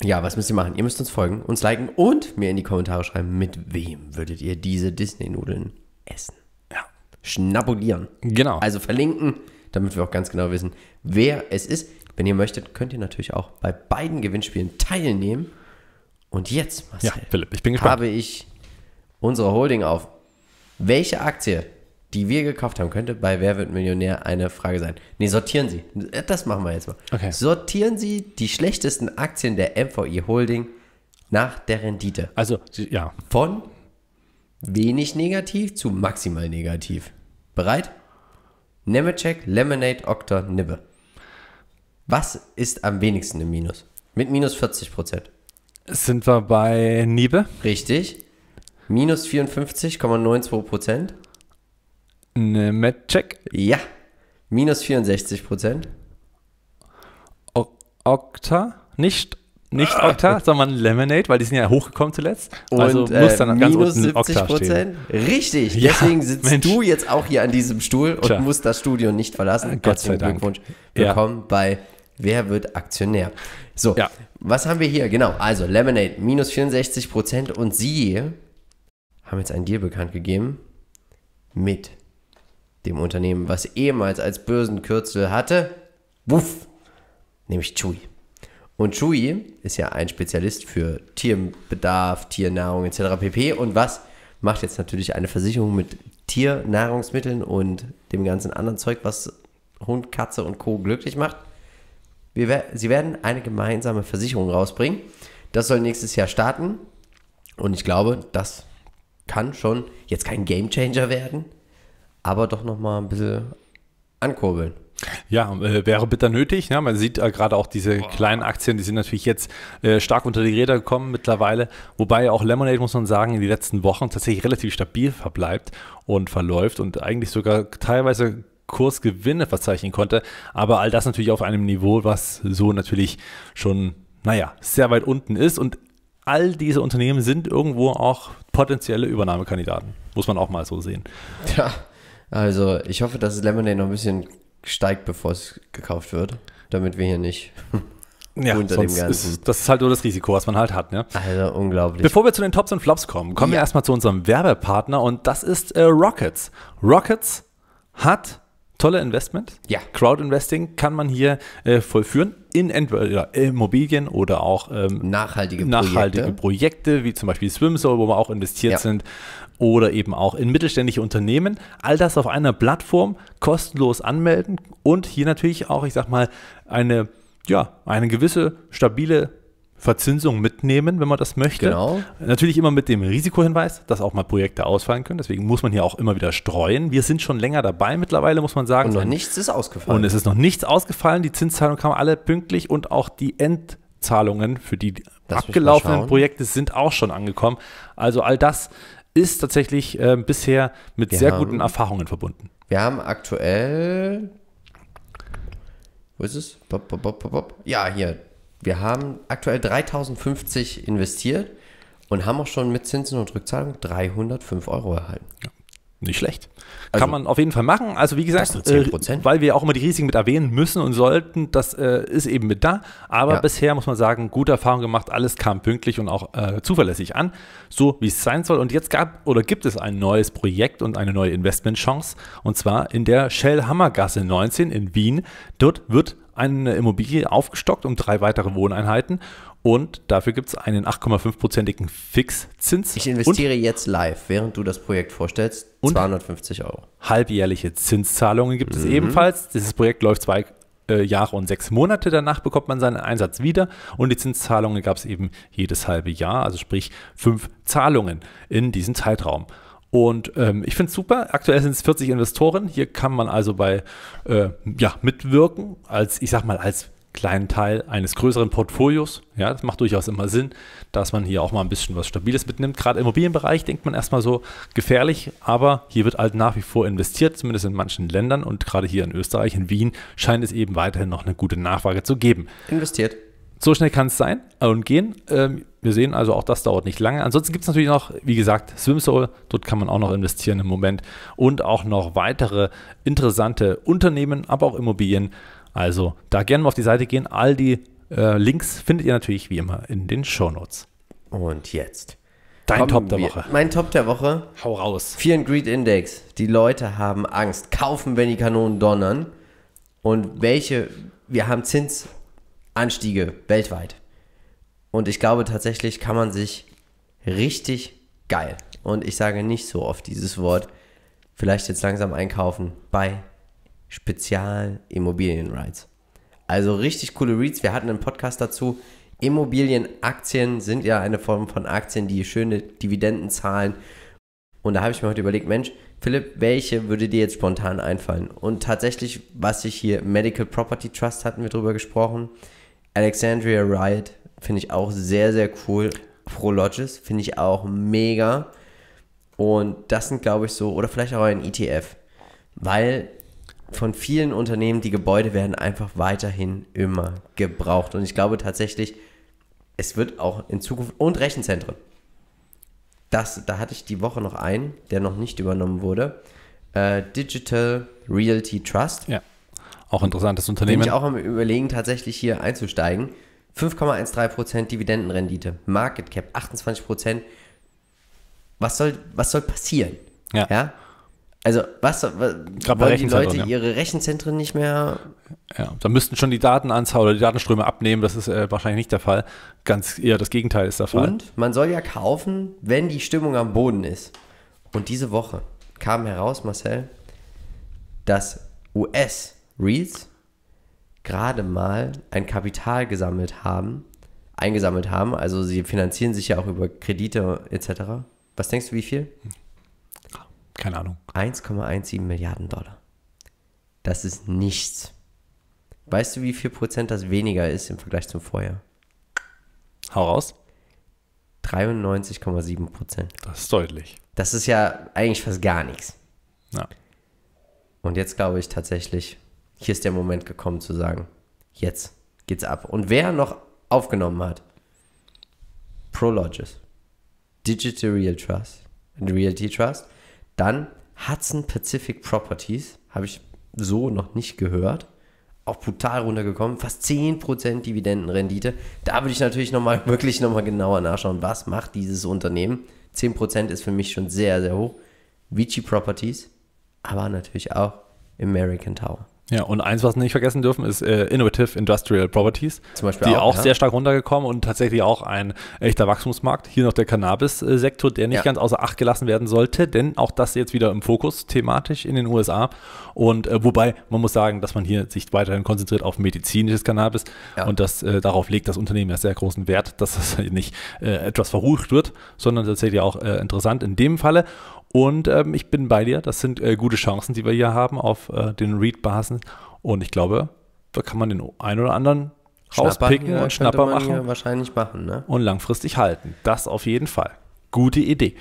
S1: ja, was müsst ihr machen? Ihr müsst uns folgen, uns liken und mir in die Kommentare schreiben, mit wem würdet ihr diese Disney-Nudeln essen? Ja. Schnabulieren. Genau. Also verlinken, damit wir auch ganz genau wissen, wer es ist. Wenn ihr möchtet, könnt ihr natürlich auch bei beiden Gewinnspielen teilnehmen. Und jetzt, Marcel, ja, Philipp, ich bin gespannt. habe ich unsere Holding auf welche Aktie, die wir gekauft haben, könnte bei Wer wird Millionär eine Frage sein? Nee, sortieren Sie. Äh, das machen wir jetzt mal. Okay. Sortieren Sie die schlechtesten Aktien der MVI Holding nach der Rendite. Also, ja. Von wenig negativ zu maximal negativ. Bereit? Nemetschek, Lemonade, Okta, Nibbe. Was ist am wenigsten im Minus? Mit minus 40 Prozent. Sind wir bei Niebe? Richtig. Minus 54,92 Prozent. Ne, Medcheck. Ja. Minus 64 Prozent. O Okta? Nicht,
S2: nicht ah. Okta, sondern Lemonade, weil die sind ja
S1: hochgekommen zuletzt. Und also äh, muss dann ganz minus unten 70 Prozent. Richtig. Ja, Deswegen sitzt Mensch. du jetzt auch hier an diesem Stuhl und Tja. musst das Studio nicht verlassen. Äh, Gott sei Dank. Glückwunsch. Willkommen ja. bei Wer wird Aktionär? So, ja. was haben wir hier? Genau, also Lemonade minus 64 Prozent und sie haben jetzt einen Deal bekannt gegeben mit dem Unternehmen, was ehemals als Börsenkürzel hatte, wuff, nämlich Chewy. Und Chewy ist ja ein Spezialist für Tierbedarf, Tiernahrung etc. pp. Und was macht jetzt natürlich eine Versicherung mit Tiernahrungsmitteln und dem ganzen anderen Zeug, was Hund, Katze und Co. glücklich macht? Wir, sie werden eine gemeinsame Versicherung rausbringen. Das soll nächstes Jahr starten. Und ich glaube, das kann schon jetzt kein Game Changer werden, aber doch nochmal ein bisschen ankurbeln.
S2: Ja, äh, wäre bitter nötig. Ne? Man sieht äh, gerade auch diese kleinen Aktien, die sind natürlich jetzt äh, stark unter die Räder gekommen mittlerweile. Wobei auch Lemonade, muss man sagen, in den letzten Wochen tatsächlich relativ stabil verbleibt und verläuft und eigentlich sogar teilweise Kursgewinne verzeichnen konnte. Aber all das natürlich auf einem Niveau, was so natürlich schon, naja, sehr weit unten ist und all diese Unternehmen sind irgendwo auch potenzielle Übernahmekandidaten.
S1: Muss man auch mal so sehen. Ja, also ich hoffe, dass Lemonade noch ein bisschen steigt, bevor es gekauft wird, damit wir hier nicht ja, unter dem Ganzen. Ist, das ist
S2: halt nur das Risiko, was man halt hat. Ne? Also unglaublich. Bevor wir zu den Tops und Flops kommen, kommen ja.
S1: wir erstmal zu unserem Werbepartner
S2: und das ist äh, Rockets. Rockets hat tolle Investment. Ja. Crowd Investing kann man hier äh, vollführen in entweder Immobilien oder auch ähm, nachhaltige, nachhaltige Projekte. Projekte. wie zum Beispiel Swimsoul, wo wir auch investiert ja. sind, oder eben auch in mittelständische Unternehmen. All das auf einer Plattform kostenlos anmelden und hier natürlich auch, ich sag mal, eine, ja, eine gewisse stabile Verzinsung mitnehmen, wenn man das möchte. Genau. Natürlich immer mit dem Risikohinweis, dass auch mal Projekte ausfallen können. Deswegen muss man hier auch immer wieder streuen. Wir sind schon länger dabei mittlerweile, muss man sagen. Und noch nichts ist ausgefallen. Und es ist noch nichts ausgefallen. Die Zinszahlungen kamen alle pünktlich und auch die Endzahlungen für die Lass abgelaufenen Projekte sind auch schon angekommen. Also all das ist tatsächlich
S1: äh, bisher mit wir sehr haben, guten Erfahrungen verbunden. Wir haben aktuell. Wo ist es? Bop, bop, bop, ja, hier. Wir haben aktuell 3050 investiert und haben auch schon mit Zinsen und Rückzahlung 305 Euro erhalten. Ja. Nicht schlecht. Also, Kann man auf jeden Fall machen. Also wie gesagt, äh, weil wir auch immer
S2: die Risiken mit erwähnen müssen und sollten, das äh, ist eben mit da. Aber ja. bisher muss man sagen, gute Erfahrung gemacht, alles kam pünktlich und auch äh, zuverlässig an, so wie es sein soll. Und jetzt gab oder gibt es ein neues Projekt und eine neue Investmentchance und zwar in der Shell Hammergasse 19 in Wien. Dort wird eine Immobilie aufgestockt um drei weitere Wohneinheiten und dafür gibt es einen 8,5-prozentigen Fixzins. Ich investiere und, jetzt live, während du das Projekt vorstellst, 250 Euro. Halbjährliche Zinszahlungen gibt mhm. es ebenfalls. Dieses Projekt läuft zwei äh, Jahre und sechs Monate. Danach bekommt man seinen Einsatz wieder und die Zinszahlungen gab es eben jedes halbe Jahr, also sprich fünf Zahlungen in diesem Zeitraum. Und ähm, ich finde es super. Aktuell sind es 40 Investoren. Hier kann man also bei äh, ja, mitwirken, als ich sag mal, als kleinen Teil eines größeren Portfolios. Ja, das macht durchaus immer Sinn, dass man hier auch mal ein bisschen was Stabiles mitnimmt. Gerade im Immobilienbereich denkt man erstmal so gefährlich, aber hier wird halt nach wie vor investiert, zumindest in manchen Ländern und gerade hier in Österreich, in Wien, scheint es eben weiterhin noch eine gute Nachfrage zu geben. Investiert so schnell kann es sein und gehen. Ähm, wir sehen also, auch das dauert nicht lange. Ansonsten gibt es natürlich noch, wie gesagt, Swimsoul. Dort kann man auch noch investieren im Moment und auch noch weitere interessante Unternehmen, aber auch Immobilien. Also da gerne mal auf die Seite gehen. All die äh, Links findet ihr natürlich wie immer in den Shownotes. Und jetzt. Dein Top der Woche.
S1: Mein Top der Woche. Hau raus. Fear and Greed Index. Die Leute haben Angst. Kaufen, wenn die Kanonen donnern. Und welche, wir haben Zins, Anstiege weltweit. Und ich glaube tatsächlich kann man sich richtig geil, und ich sage nicht so oft dieses Wort, vielleicht jetzt langsam einkaufen bei Spezialimmobilienrights. Also richtig coole Reads. Wir hatten einen Podcast dazu. Immobilienaktien sind ja eine Form von Aktien, die schöne Dividenden zahlen. Und da habe ich mir heute überlegt, Mensch, Philipp, welche würde dir jetzt spontan einfallen? Und tatsächlich, was ich hier, Medical Property Trust hatten wir drüber gesprochen, Alexandria Riot finde ich auch sehr, sehr cool. Pro Lodges finde ich auch mega. Und das sind, glaube ich, so, oder vielleicht auch ein ETF. Weil von vielen Unternehmen die Gebäude werden einfach weiterhin immer gebraucht. Und ich glaube tatsächlich, es wird auch in Zukunft und Rechenzentren. Das, da hatte ich die Woche noch einen, der noch nicht übernommen wurde. Äh, Digital Realty Trust. Ja. Auch interessantes Unternehmen. Bin ich auch am Überlegen, tatsächlich hier einzusteigen. 5,13% Dividendenrendite, Market Cap 28%. Was soll, was soll passieren? Ja. ja? Also, was, was wollen die Leute ja. ihre Rechenzentren nicht
S2: mehr? Ja, da müssten schon die Datenanzahl oder die Datenströme abnehmen. Das ist äh, wahrscheinlich nicht der Fall.
S1: Ganz eher das Gegenteil ist der Fall. Und man soll ja kaufen, wenn die Stimmung am Boden ist. Und diese Woche kam heraus, Marcel, dass US Reels gerade mal ein Kapital gesammelt haben, eingesammelt haben. Also sie finanzieren sich ja auch über Kredite etc. Was denkst du, wie viel? Keine Ahnung. 1,17 Milliarden Dollar. Das ist nichts. Weißt du, wie viel Prozent das weniger ist im Vergleich zum Vorjahr? Hau raus. 93,7 Prozent. Das ist deutlich. Das ist ja eigentlich fast gar nichts. Ja. Und jetzt glaube ich tatsächlich, hier ist der Moment gekommen zu sagen, jetzt geht's ab. Und wer noch aufgenommen hat, Prologis, Digital Real Trust, Realty Trust, dann Hudson Pacific Properties, habe ich so noch nicht gehört. Auch brutal runtergekommen, fast 10% Dividendenrendite. Da würde ich natürlich nochmal wirklich nochmal genauer nachschauen, was macht dieses Unternehmen. 10% ist für mich schon sehr, sehr hoch. Vici Properties, aber natürlich auch American Tower. Ja, und eins, was wir nicht vergessen dürfen,
S2: ist äh, Innovative Industrial Properties, Zum Beispiel die auch, auch ja. sehr stark runtergekommen und tatsächlich auch ein echter Wachstumsmarkt. Hier noch der Cannabis-Sektor, der nicht ja. ganz außer Acht gelassen werden sollte, denn auch das jetzt wieder im Fokus thematisch in den USA. Und äh, wobei man muss sagen, dass man hier sich weiterhin konzentriert auf medizinisches Cannabis ja. und das, äh, darauf legt das Unternehmen ja sehr großen Wert, dass das nicht äh, etwas verrucht wird, sondern tatsächlich auch äh, interessant in dem Falle. Und ähm, ich bin bei dir. Das sind äh, gute Chancen, die wir hier haben auf äh, den Read-Basen. Und ich glaube, da kann man den einen oder anderen rauspicken Schnapper, und Schnapper machen.
S1: wahrscheinlich machen,
S2: ne? Und langfristig halten. Das auf jeden Fall. Gute Idee.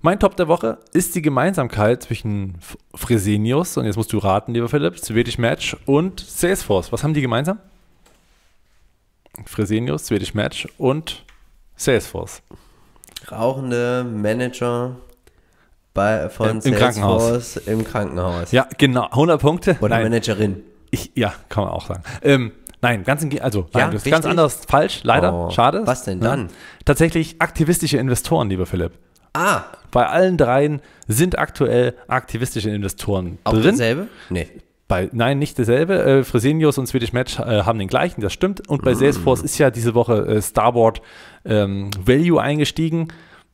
S2: Mein Top der Woche ist die Gemeinsamkeit zwischen Fresenius, und jetzt musst du raten, lieber Philipp, Swedish Match und Salesforce. Was haben die gemeinsam? Fresenius, Swedish Match und Salesforce.
S1: Rauchende Manager,
S2: bei, von Im, Salesforce Krankenhaus. im Krankenhaus. Ja, genau. 100 Punkte. Oder nein. Managerin. Ich, ja, kann man auch sagen. Ähm, nein, ganz im also ja, nein, das ganz anders falsch, leider. Oh, Schade. Was denn dann? Ja. Tatsächlich aktivistische Investoren, lieber Philipp. Ah. Bei allen dreien sind aktuell aktivistische Investoren auch drin. Dasselbe? Nee. Bei, nein, nicht dasselbe. Äh, Fresenius und Swedish Match äh, haben den gleichen, das stimmt. Und bei mm. Salesforce ist ja diese Woche äh, Starboard ähm, Value eingestiegen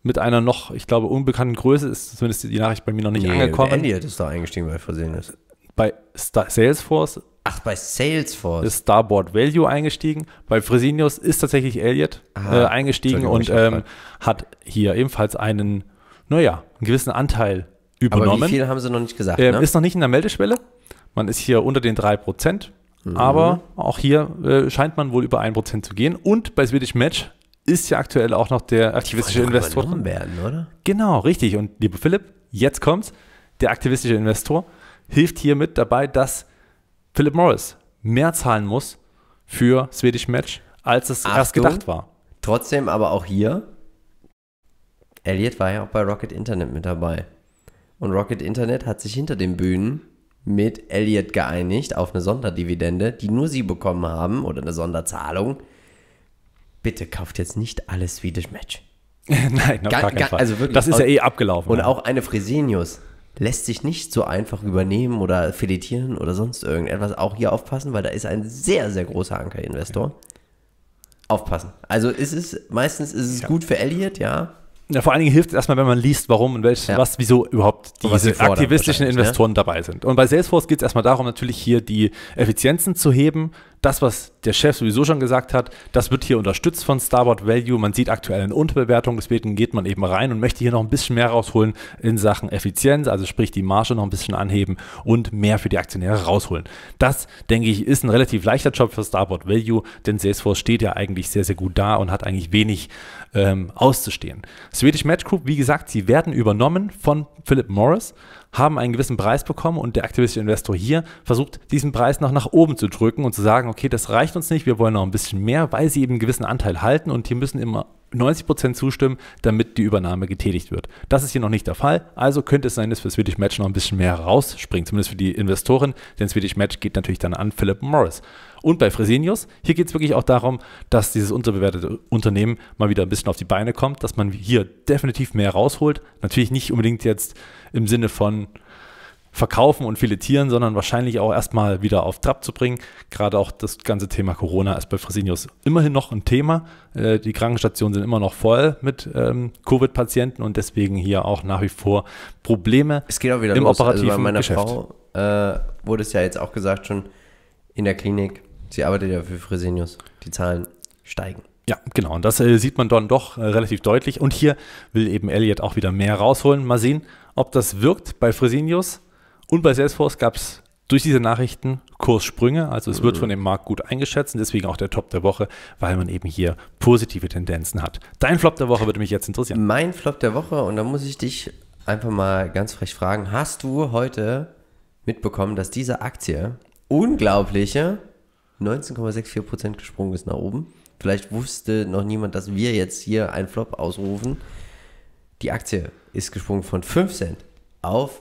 S2: mit einer noch, ich glaube, unbekannten Größe, ist zumindest die Nachricht bei mir noch nicht nee, angekommen. Elliot
S1: ist da eingestiegen, weil versehen ist. Bei Star Salesforce.
S2: Ach, bei Salesforce. Ist Starboard Value eingestiegen. Bei Fresenius ist tatsächlich Elliot Aha, äh, eingestiegen und ähm, hat hier ebenfalls einen, naja, einen gewissen Anteil übernommen. Aber wie viel haben sie noch nicht gesagt? Äh, ne? Ist noch nicht in der Meldeschwelle. Man ist hier unter den 3%. Mhm. Aber auch hier äh, scheint man wohl über 1% zu gehen. Und bei Swedish Match ist ja aktuell auch noch der aktivistische Investor. werden, oder? Genau, richtig. Und lieber Philipp, jetzt kommt's. Der aktivistische Investor hilft hiermit dabei, dass
S1: Philip Morris mehr zahlen muss für Swedish Match,
S2: als es Achtung, erst gedacht war.
S1: Trotzdem aber auch hier, Elliot war ja auch bei Rocket Internet mit dabei. Und Rocket Internet hat sich hinter den Bühnen mit Elliot geeinigt auf eine Sonderdividende, die nur sie bekommen haben oder eine Sonderzahlung bitte kauft jetzt nicht alles Swedish Match. Nein, auf gar, gar keinen Fall. Also wirklich, das ist ja eh abgelaufen. Und ja. auch eine Fresenius lässt sich nicht so einfach übernehmen oder filetieren oder sonst irgendetwas. Auch hier aufpassen, weil da ist ein sehr, sehr großer Ankerinvestor. Okay. Aufpassen. Also es ist meistens ist es ja. gut für Elliot, ja. Ja, vor allen Dingen hilft es erstmal, wenn man liest, warum und welches, ja.
S2: was, wieso überhaupt diese aktivistischen Investoren ne? dabei sind. Und bei Salesforce geht es erstmal darum, natürlich hier die Effizienzen zu heben. Das, was der Chef sowieso schon gesagt hat, das wird hier unterstützt von Starboard Value. Man sieht aktuell eine Unterbewertung, deswegen geht man eben rein und möchte hier noch ein bisschen mehr rausholen in Sachen Effizienz, also sprich die Marge noch ein bisschen anheben und mehr für die Aktionäre rausholen. Das, denke ich, ist ein relativ leichter Job für Starboard Value, denn Salesforce steht ja eigentlich sehr, sehr gut da und hat eigentlich wenig ähm, auszustehen. Swedish Match Group, wie gesagt, sie werden übernommen von Philip Morris, haben einen gewissen Preis bekommen und der aktivistische Investor hier versucht, diesen Preis noch nach oben zu drücken und zu sagen, okay, das reicht uns nicht, wir wollen noch ein bisschen mehr, weil sie eben einen gewissen Anteil halten und hier müssen immer 90% Prozent zustimmen, damit die Übernahme getätigt wird. Das ist hier noch nicht der Fall, also könnte es sein, dass für Swedish Match noch ein bisschen mehr rausspringt, zumindest für die Investoren, denn Swedish Match geht natürlich dann an Philip Morris. Und bei Fresenius, hier geht es wirklich auch darum, dass dieses unterbewertete Unternehmen mal wieder ein bisschen auf die Beine kommt, dass man hier definitiv mehr rausholt. Natürlich nicht unbedingt jetzt im Sinne von verkaufen und filetieren, sondern wahrscheinlich auch erstmal wieder auf Trab zu bringen. Gerade auch das ganze Thema Corona ist bei Fresenius immerhin noch ein Thema. Äh, die Krankenstationen sind immer noch voll mit ähm, Covid-Patienten und deswegen hier auch nach wie vor
S1: Probleme es geht auch wieder im los. operativen also bei meiner Geschäft. Frau äh, wurde es ja jetzt auch gesagt schon in der Klinik, Sie arbeitet ja für Fresenius. Die Zahlen steigen. Ja, genau.
S2: Und das äh, sieht man dann doch äh, relativ deutlich. Und hier will eben Elliot auch wieder mehr rausholen. Mal sehen, ob das wirkt bei Fresenius. Und bei Salesforce gab es durch diese Nachrichten Kurssprünge. Also es wird mhm. von dem Markt gut eingeschätzt und deswegen auch der Top der Woche, weil man eben hier positive
S1: Tendenzen hat. Dein Flop der Woche würde mich jetzt interessieren. Mein Flop der Woche, und da muss ich dich einfach mal ganz frech fragen, hast du heute mitbekommen, dass diese Aktie unglaubliche 19,64% gesprungen ist nach oben. Vielleicht wusste noch niemand, dass wir jetzt hier einen Flop ausrufen. Die Aktie ist gesprungen von 5 Cent auf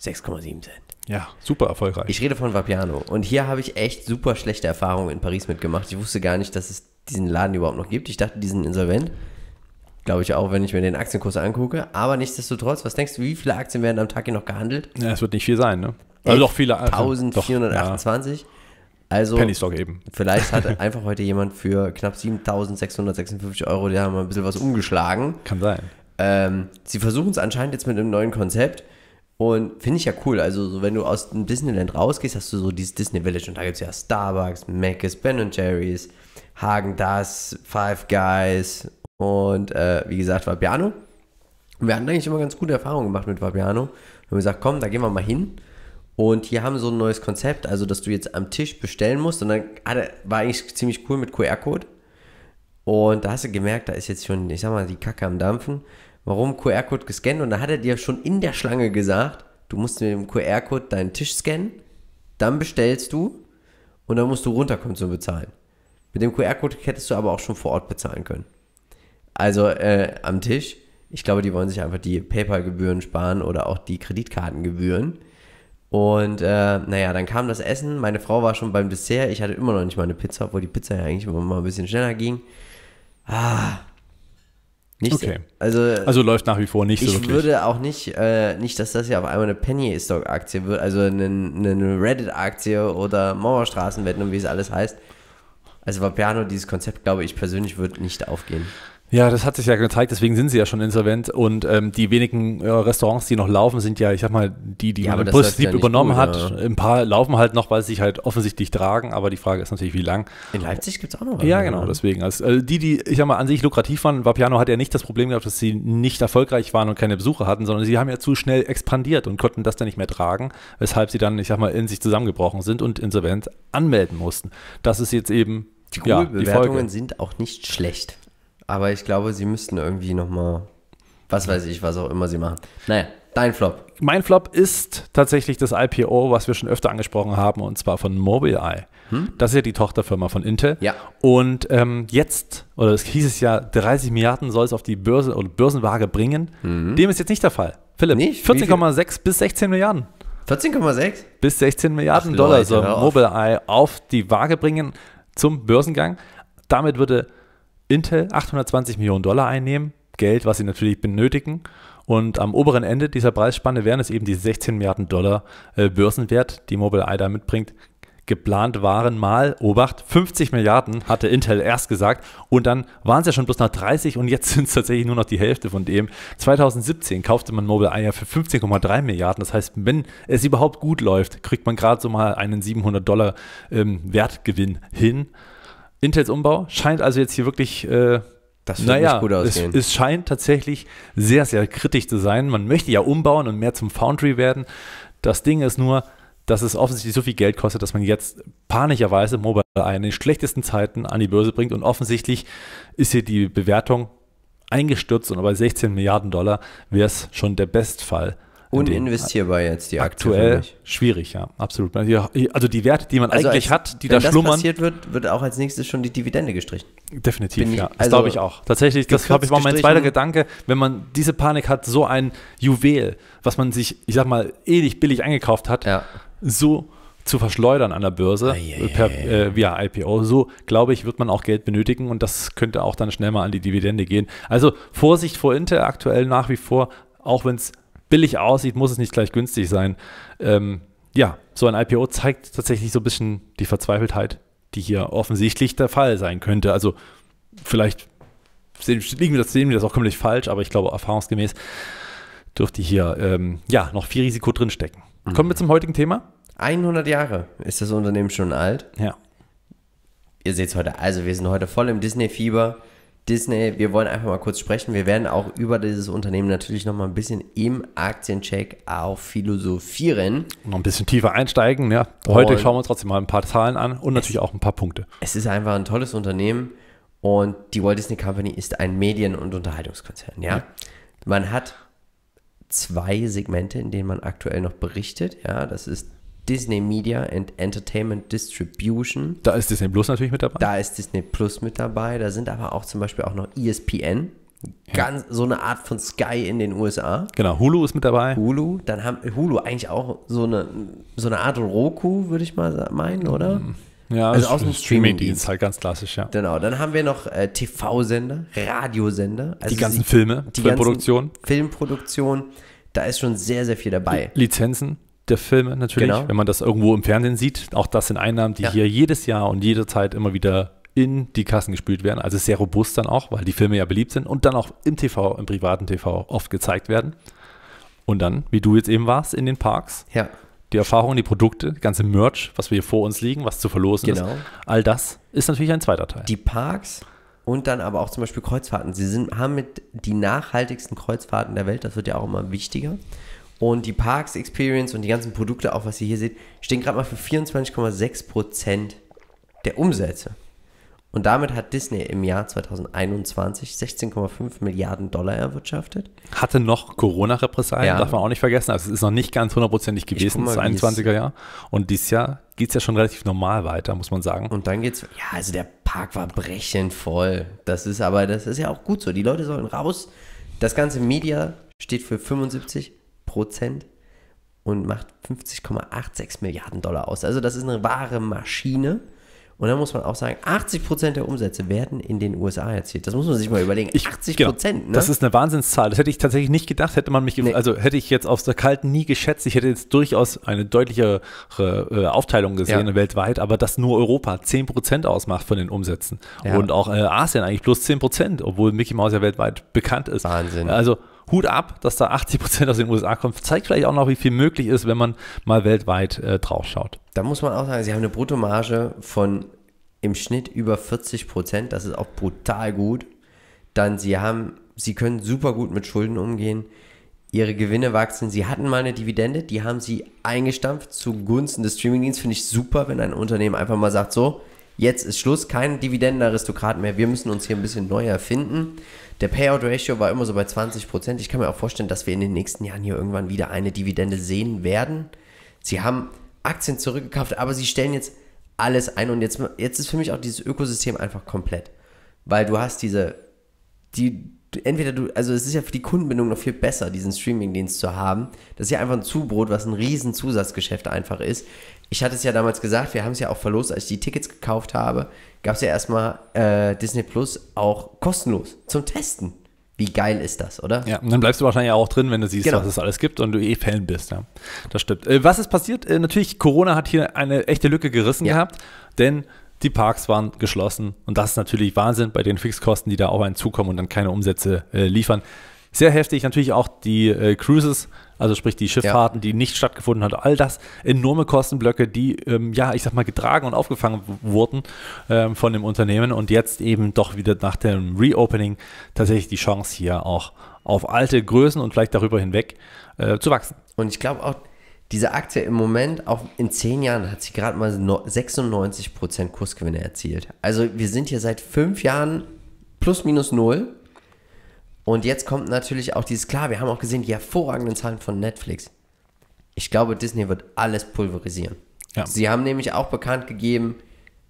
S1: 6,7 Cent. Ja, super erfolgreich. Ich rede von Vapiano. Und hier habe ich echt super schlechte Erfahrungen in Paris mitgemacht. Ich wusste gar nicht, dass es diesen Laden überhaupt noch gibt. Ich dachte, die sind insolvent. Glaube ich auch, wenn ich mir den Aktienkurs angucke. Aber nichtsdestotrotz, was denkst du, wie viele Aktien werden am Tag hier noch gehandelt? Ja, es wird nicht viel sein, ne? Also doch viele. Also, 1428. Doch, ja. Also Penny Stock eben. Vielleicht hat einfach heute jemand für knapp 7.656 Euro, die haben mal ein bisschen was umgeschlagen. Kann sein. Ähm, sie versuchen es anscheinend jetzt mit einem neuen Konzept. Und finde ich ja cool. Also, so, wenn du aus dem Disneyland rausgehst, hast du so dieses Disney Village und da gibt es ja Starbucks, Mc's, Ben Jerry's, Hagen Das, Five Guys und äh, wie gesagt, Vapiano. Und wir hatten eigentlich immer ganz gute Erfahrungen gemacht mit Vapiano. Und wir haben gesagt, komm, da gehen wir mal hin. Und hier haben so ein neues Konzept, also dass du jetzt am Tisch bestellen musst. Und dann war eigentlich ziemlich cool mit QR-Code. Und da hast du gemerkt, da ist jetzt schon, ich sag mal, die Kacke am Dampfen. Warum QR-Code gescannt? Und da hat er dir schon in der Schlange gesagt, du musst mit dem QR-Code deinen Tisch scannen, dann bestellst du und dann musst du runterkommen zum Bezahlen. Mit dem QR-Code hättest du aber auch schon vor Ort bezahlen können. Also äh, am Tisch. Ich glaube, die wollen sich einfach die PayPal-Gebühren sparen oder auch die Kreditkartengebühren. Und äh, naja, dann kam das Essen. Meine Frau war schon beim Dessert. Ich hatte immer noch nicht mal eine Pizza, obwohl die Pizza ja eigentlich immer mal ein bisschen schneller ging. Ah. Nichts. Okay. Also, also läuft nach wie vor nicht so so Ich würde auch nicht, äh, nicht, dass das ja auf einmal eine Penny-Stock-Aktie wird, also eine, eine Reddit-Aktie oder Mauerstraßenwetten und wie es alles heißt. Also war Piano, dieses Konzept, glaube ich persönlich, wird nicht aufgehen.
S2: Ja, das hat sich ja gezeigt, deswegen sind sie ja schon insolvent und ähm, die wenigen äh, Restaurants, die noch laufen, sind ja, ich sag mal, die, die ja, man im Prinzip ja übernommen gut, hat. Oder? Ein paar laufen halt noch, weil sie sich halt offensichtlich tragen, aber die Frage ist natürlich, wie lang. In Leipzig gibt es auch noch was. Ja, genau, oder? deswegen. Also, äh, die, die, ich sag mal, an sich lukrativ waren, Vapiano hat ja nicht das Problem gehabt, dass sie nicht erfolgreich waren und keine Besucher hatten, sondern sie haben ja zu schnell expandiert und konnten das dann nicht mehr tragen, weshalb sie dann, ich sag mal, in sich
S1: zusammengebrochen sind und insolvent anmelden mussten. Das ist jetzt eben. Die Google-Bewertungen ja, sind auch nicht schlecht. Aber ich glaube, sie müssten irgendwie nochmal, was weiß ich, was auch immer sie machen. Naja, dein Flop. Mein Flop ist tatsächlich das IPO, was wir schon öfter angesprochen
S2: haben, und zwar von Mobileye. Hm? Das ist ja die Tochterfirma von Intel. Ja. Und ähm, jetzt, oder es hieß es ja, 30 Milliarden soll es auf die Börse oder Börsenwaage bringen. Mhm. Dem ist jetzt nicht der Fall. Philipp, 14,6 bis 16 Milliarden. 14,6? Bis 16 Milliarden Ach, Dollar soll Mobileye auf die Waage bringen zum Börsengang. Damit würde Intel 820 Millionen Dollar einnehmen, Geld, was sie natürlich benötigen. Und am oberen Ende dieser Preisspanne wären es eben die 16 Milliarden Dollar äh, Börsenwert, die Mobileye da mitbringt. Geplant waren mal, Obacht, 50 Milliarden, hatte Intel erst gesagt. Und dann waren es ja schon bloß nach 30 und jetzt sind es tatsächlich nur noch die Hälfte von dem. 2017 kaufte man Mobileye ja für 15,3 Milliarden. Das heißt, wenn es überhaupt gut läuft, kriegt man gerade so mal einen 700 Dollar ähm, Wertgewinn hin. Intels Umbau scheint also jetzt hier wirklich. Äh, das wird naja, nicht gut aussehen. Es, es, scheint tatsächlich sehr, sehr kritisch zu sein. Man möchte ja umbauen und mehr zum Foundry werden. Das Ding ist nur, dass es offensichtlich so viel Geld kostet, dass man jetzt panischerweise Mobile Eye in den schlechtesten Zeiten an die Börse bringt. Und offensichtlich ist hier die Bewertung eingestürzt und bei 16 Milliarden Dollar wäre es schon der Bestfall. Uninvestierbar jetzt die Aktie. Aktuell schwierig, ja, absolut. Also, also die Werte, die man also eigentlich als, hat, die da schlummern. Wenn das passiert wird, wird auch als nächstes schon die Dividende gestrichen. Definitiv, ich, ja. Das also glaube ich auch. Tatsächlich, das habe ich war mein zweiter Gedanke, wenn man diese Panik hat, so ein Juwel, was man sich, ich sag mal, ewig billig eingekauft hat, ja. so zu verschleudern an der Börse ah, yeah, per, äh, via IPO. So, glaube ich, wird man auch Geld benötigen und das könnte auch dann schnell mal an die Dividende gehen. Also Vorsicht vor Intel aktuell nach wie vor, auch wenn es billig aussieht, muss es nicht gleich günstig sein. Ähm, ja, so ein IPO zeigt tatsächlich so ein bisschen die Verzweifeltheit, die hier offensichtlich der Fall sein könnte. Also vielleicht liegen wir das, sehen wir das auch komplett falsch, aber ich glaube, erfahrungsgemäß
S1: dürfte hier ähm, ja noch viel Risiko drinstecken. Mhm. Kommen wir zum heutigen Thema. 100 Jahre ist das Unternehmen schon alt. Ja. Ihr seht es heute. Also wir sind heute voll im Disney-Fieber. Disney, wir wollen einfach mal kurz sprechen. Wir werden auch über dieses Unternehmen natürlich noch mal ein bisschen im Aktiencheck auch philosophieren. noch ein bisschen tiefer einsteigen. Ja. Heute und schauen wir uns trotzdem mal ein paar Zahlen an und natürlich auch ein paar Punkte. Es ist einfach ein tolles Unternehmen und die Walt Disney Company ist ein Medien- und Unterhaltungskonzern. Ja. ja. Man hat zwei Segmente, in denen man aktuell noch berichtet. Ja, das ist Disney Media and Entertainment Distribution. Da ist Disney Plus natürlich mit dabei. Da ist Disney Plus mit dabei. Da sind aber auch zum Beispiel auch noch ESPN. Ja. so eine Art von Sky in den USA. Genau, Hulu ist mit dabei. Hulu, dann haben Hulu eigentlich auch so eine, so eine Art Roku, würde ich mal meinen, oder? Mhm. Ja, also aus dem Streaming-Dienst halt ganz klassisch, ja. Genau, dann haben wir noch äh, TV-Sender, Radiosender. Also die ganzen sie, Filme, die Filmproduktion. Filmproduktion, da ist schon sehr, sehr viel dabei.
S2: Lizenzen der Filme natürlich, genau. wenn man das irgendwo im Fernsehen sieht. Auch das sind Einnahmen, die ja. hier jedes Jahr und jederzeit immer wieder in die Kassen gespült werden. Also sehr robust dann auch, weil die Filme ja beliebt sind und dann auch im TV, im privaten TV oft gezeigt werden. Und dann, wie du jetzt eben warst, in den Parks. Ja. Die Erfahrungen, die Produkte, ganze
S1: Merch, was
S2: wir hier vor uns liegen, was zu
S1: verlosen genau. ist. All das ist natürlich ein zweiter Teil. Die Parks und dann aber auch zum Beispiel Kreuzfahrten. Sie sind, haben mit die nachhaltigsten Kreuzfahrten der Welt, das wird ja auch immer wichtiger. Und die Parks Experience und die ganzen Produkte, auch was ihr hier seht, stehen gerade mal für 24,6% der Umsätze. Und damit hat Disney im Jahr 2021 16,5 Milliarden Dollar erwirtschaftet.
S2: Hatte noch Corona-Repressalien, ja. darf man auch nicht vergessen. Also es ist noch nicht ganz hundertprozentig gewesen, mal, das 21er Jahr. Und dieses
S1: Jahr geht es ja schon relativ normal weiter, muss man sagen. Und dann geht's, ja, also der Park war brechend voll. Das ist aber, das ist ja auch gut so. Die Leute sollen raus. Das ganze Media steht für 75 Prozent und macht 50,86 Milliarden Dollar aus. Also das ist eine wahre Maschine. Und da muss man auch sagen, 80 der Umsätze werden in den USA erzielt. Das muss man sich mal überlegen. 80 Genau. Ne? Das ist eine Wahnsinnszahl. Das hätte ich tatsächlich nicht gedacht. Hätte man
S2: mich, nee. also hätte ich jetzt aus der Kalten nie geschätzt. Ich hätte jetzt durchaus eine deutlichere äh, Aufteilung gesehen ja. weltweit, aber dass nur Europa 10 ausmacht von den Umsätzen ja. und auch äh, Asien eigentlich plus 10 obwohl Mickey Mouse ja weltweit bekannt ist. Wahnsinn. Also Hut ab, dass da 80 Prozent aus den USA kommt. Zeigt vielleicht auch noch, wie viel möglich ist, wenn man mal weltweit äh, drauf schaut.
S1: Da muss man auch sagen, sie haben eine Bruttomarge von im Schnitt über 40 Prozent. Das ist auch brutal gut. Dann sie haben, sie können super gut mit Schulden umgehen. Ihre Gewinne wachsen. Sie hatten mal eine Dividende, die haben sie eingestampft zugunsten des Streamingdienstes. Finde ich super, wenn ein Unternehmen einfach mal sagt, so, jetzt ist Schluss, kein Dividendenaristokrat mehr. Wir müssen uns hier ein bisschen neu erfinden. Der Payout-Ratio war immer so bei 20 Prozent. Ich kann mir auch vorstellen, dass wir in den nächsten Jahren hier irgendwann wieder eine Dividende sehen werden. Sie haben Aktien zurückgekauft, aber sie stellen jetzt alles ein und jetzt, jetzt ist für mich auch dieses Ökosystem einfach komplett. Weil du hast diese, die, entweder du, also es ist ja für die Kundenbindung noch viel besser, diesen Streamingdienst zu haben. Das ist ja einfach ein Zubrot, was ein riesen Zusatzgeschäft einfach ist ich hatte es ja damals gesagt, wir haben es ja auch verlost, als ich die Tickets gekauft habe, gab es ja erstmal äh, Disney Plus auch kostenlos zum Testen. Wie geil ist das, oder? Ja, und dann bleibst du wahrscheinlich auch drin, wenn
S2: du siehst, genau. was es alles gibt und du eh Fan bist, ja. Das stimmt. Äh, was ist passiert? Äh, natürlich, Corona hat hier eine echte Lücke gerissen ja. gehabt, denn die Parks waren geschlossen und das ist natürlich Wahnsinn bei den Fixkosten, die da auf einen zukommen und dann keine Umsätze äh, liefern. Sehr heftig natürlich auch die äh, Cruises also sprich die Schifffahrten, ja. die nicht stattgefunden hat, all das enorme Kostenblöcke, die ähm, ja, ich sag mal, getragen und aufgefangen wurden ähm, von dem Unternehmen und jetzt eben doch wieder nach dem Reopening tatsächlich die Chance hier auch auf alte Größen und vielleicht darüber
S1: hinweg äh, zu wachsen. Und ich glaube auch, diese Aktie im Moment, auch in zehn Jahren, hat sie gerade mal 96% Kursgewinne erzielt. Also wir sind hier seit fünf Jahren plus minus null und jetzt kommt natürlich auch dieses, klar, wir haben auch gesehen, die hervorragenden Zahlen von Netflix. Ich glaube, Disney wird alles pulverisieren. Ja. Sie haben nämlich auch bekannt gegeben,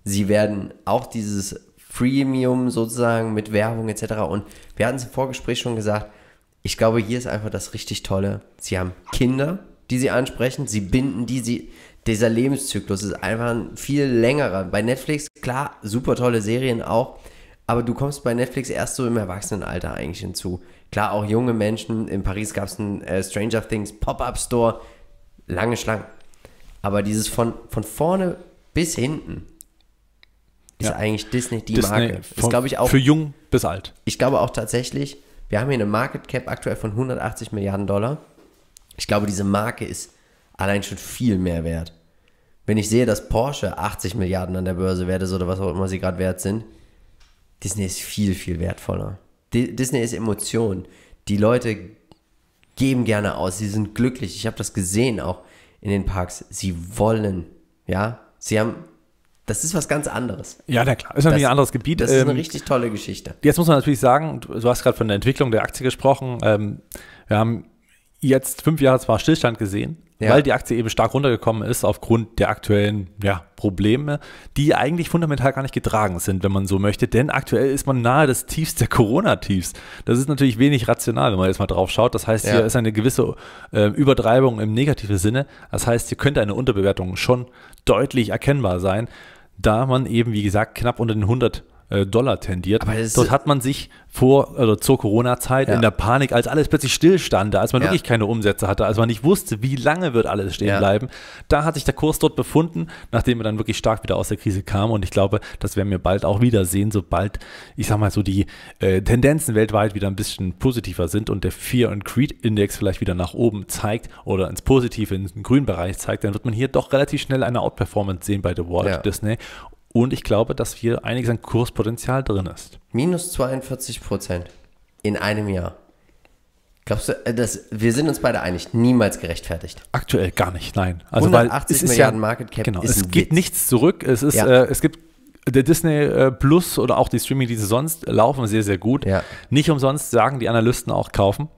S1: sie werden auch dieses Freemium sozusagen mit Werbung etc. Und wir hatten es im Vorgespräch schon gesagt, ich glaube, hier ist einfach das richtig Tolle. Sie haben Kinder, die sie ansprechen, sie binden die, sie, dieser Lebenszyklus ist einfach ein viel längerer. Bei Netflix, klar, super tolle Serien auch, aber du kommst bei Netflix erst so im Erwachsenenalter eigentlich hinzu. Klar, auch junge Menschen. In Paris gab es einen äh, Stranger Things Pop-Up-Store. Lange Schlangen. Aber dieses von, von vorne bis hinten ist ja. eigentlich Disney die Disney Marke. Ist, ich, auch, für jung bis alt. Ich glaube auch tatsächlich, wir haben hier eine Market Cap aktuell von 180 Milliarden Dollar. Ich glaube, diese Marke ist allein schon viel mehr wert. Wenn ich sehe, dass Porsche 80 Milliarden an der Börse wert ist oder was auch immer sie gerade wert sind, Disney ist viel, viel wertvoller. Disney ist Emotion. Die Leute geben gerne aus, sie sind glücklich. Ich habe das gesehen auch in den Parks. Sie wollen, ja, sie haben das ist was ganz anderes. Ja, na klar. Ist natürlich ein anderes Gebiet. Das ist eine ähm, richtig tolle Geschichte.
S2: Jetzt muss man natürlich sagen, du, du hast gerade von der Entwicklung der Aktie gesprochen. Ähm, wir haben jetzt fünf Jahre zwar Stillstand gesehen, ja. weil die Aktie eben stark runtergekommen ist aufgrund der aktuellen ja, Probleme, die eigentlich fundamental gar nicht getragen sind, wenn man so möchte. Denn aktuell ist man nahe des Tiefs der Corona-Tiefs. Das ist natürlich wenig rational, wenn man jetzt mal drauf schaut. Das heißt, ja. hier ist eine gewisse äh, Übertreibung im negativen Sinne. Das heißt, hier könnte eine Unterbewertung schon deutlich erkennbar sein, da man eben, wie gesagt, knapp unter den 100 äh, Dollar tendiert. Aber Dort hat man sich vor oder also zur Corona-Zeit ja. in der Panik, als alles plötzlich stillstand, als man ja. wirklich keine Umsätze hatte, als man nicht wusste, wie lange wird alles stehen ja. bleiben, da hat sich der Kurs dort befunden, nachdem wir dann wirklich stark wieder aus der Krise kamen. Und ich glaube, das werden wir bald auch wieder sehen, sobald, ich sag mal so, die äh, Tendenzen weltweit wieder ein bisschen positiver sind und der Fear and Creed Index vielleicht wieder nach oben zeigt oder ins Positive, in den grünen Bereich zeigt, dann wird man hier doch relativ schnell eine Outperformance sehen bei The Walt Disney. Und ich glaube, dass hier einiges an Kurspotenzial drin ist.
S1: Minus 42 Prozent in einem Jahr. Glaubst du, äh, das, wir sind uns beide einig, niemals gerechtfertigt? Aktuell gar nicht, nein. Also 180 weil Milliarden ja, Market Cap genau, es geht Witz.
S2: nichts zurück. Es, ist, ja. äh, es gibt der Disney äh, Plus oder auch die Streaming, die sie sonst laufen, sehr, sehr gut. Ja. Nicht umsonst sagen die Analysten auch kaufen.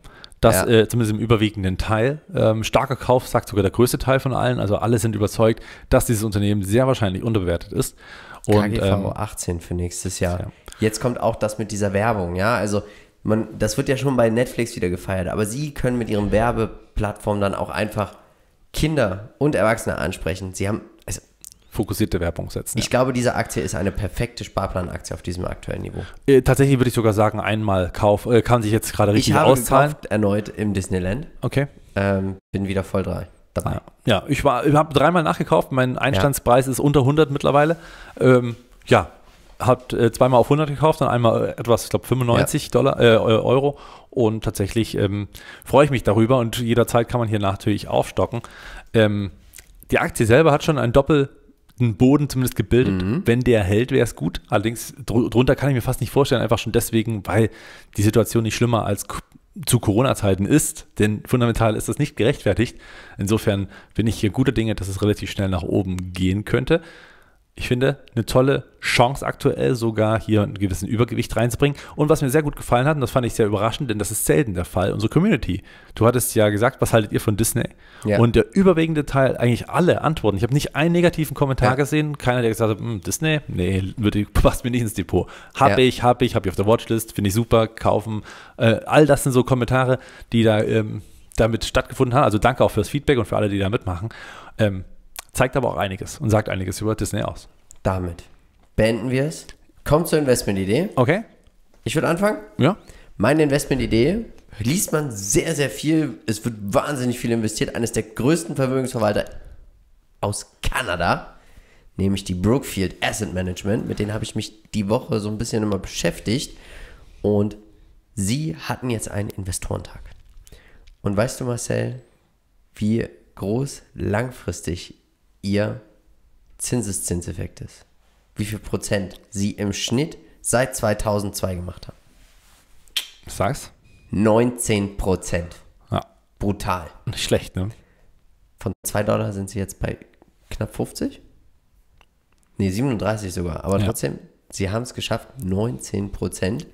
S2: Das ja. äh, zumindest im überwiegenden Teil ähm, starker Kauf, sagt sogar der größte Teil von allen, also alle sind überzeugt, dass dieses
S1: Unternehmen sehr wahrscheinlich unterbewertet ist. Und, KGV ähm, 18 für nächstes Jahr. Ja. Jetzt kommt auch das mit dieser Werbung, ja, also man, das wird ja schon bei Netflix wieder gefeiert, aber sie können mit ihren Werbeplattformen dann auch einfach Kinder und Erwachsene ansprechen. Sie haben fokussierte Werbung setzen. Ich ja. glaube, diese Aktie ist eine perfekte Sparplanaktie auf diesem aktuellen Niveau.
S2: Äh, tatsächlich würde ich sogar sagen, einmal Kauf äh, kann
S1: sich jetzt gerade richtig ich habe auszahlen. Gekauft, erneut im Disneyland. Okay. Ähm, bin wieder voll drei. Dabei. Ja. ja, ich ich habe dreimal nachgekauft. Mein Einstandspreis
S2: ja. ist unter 100 mittlerweile. Ähm, ja, habe äh, zweimal auf 100 gekauft, dann einmal äh, etwas, ich glaube 95 ja. Dollar, äh, Euro. Und tatsächlich ähm, freue ich mich darüber und jederzeit kann man hier natürlich aufstocken. Ähm, die Aktie selber hat schon ein Doppel einen Boden zumindest gebildet. Mhm. Wenn der hält, wäre es gut. Allerdings dr drunter kann ich mir fast nicht vorstellen, einfach schon deswegen, weil die Situation nicht schlimmer als zu Corona-Zeiten ist, denn fundamental ist das nicht gerechtfertigt. Insofern bin ich hier guter Dinge, dass es relativ schnell nach oben gehen könnte ich finde, eine tolle Chance aktuell, sogar hier einen gewissen Übergewicht reinzubringen. Und was mir sehr gut gefallen hat, und das fand ich sehr überraschend, denn das ist selten der Fall, unsere Community. Du hattest ja gesagt, was haltet ihr von Disney? Ja. Und der überwiegende Teil, eigentlich alle Antworten. Ich habe nicht einen negativen Kommentar ja. gesehen, keiner, der gesagt hat, hm, Disney, nee, würde, passt mir nicht ins Depot. Hab ja. ich, hab ich, hab ich auf der Watchlist, finde ich super, kaufen. Äh, all das sind so Kommentare, die da ähm, damit stattgefunden haben. Also danke auch fürs Feedback und für alle, die da mitmachen. Ähm, zeigt aber auch einiges und
S1: sagt einiges über Disney aus. Damit beenden wir es. Kommt zur Investmentidee. Okay. Ich würde anfangen. Ja. Meine Investmentidee liest man sehr, sehr viel. Es wird wahnsinnig viel investiert. Eines der größten Vermögensverwalter aus Kanada, nämlich die Brookfield Asset Management. Mit denen habe ich mich die Woche so ein bisschen immer beschäftigt. Und sie hatten jetzt einen Investorentag. Und weißt du, Marcel, wie groß langfristig ihr Zinseszinseffekt ist. Wie viel Prozent sie im Schnitt seit 2002 gemacht haben. Sag's? 19 Prozent. Ja. Brutal. Nicht schlecht, ne? Von 2 Dollar sind sie jetzt bei knapp 50? Ne, 37 sogar. Aber ja. trotzdem, sie haben es geschafft, 19 Prozent.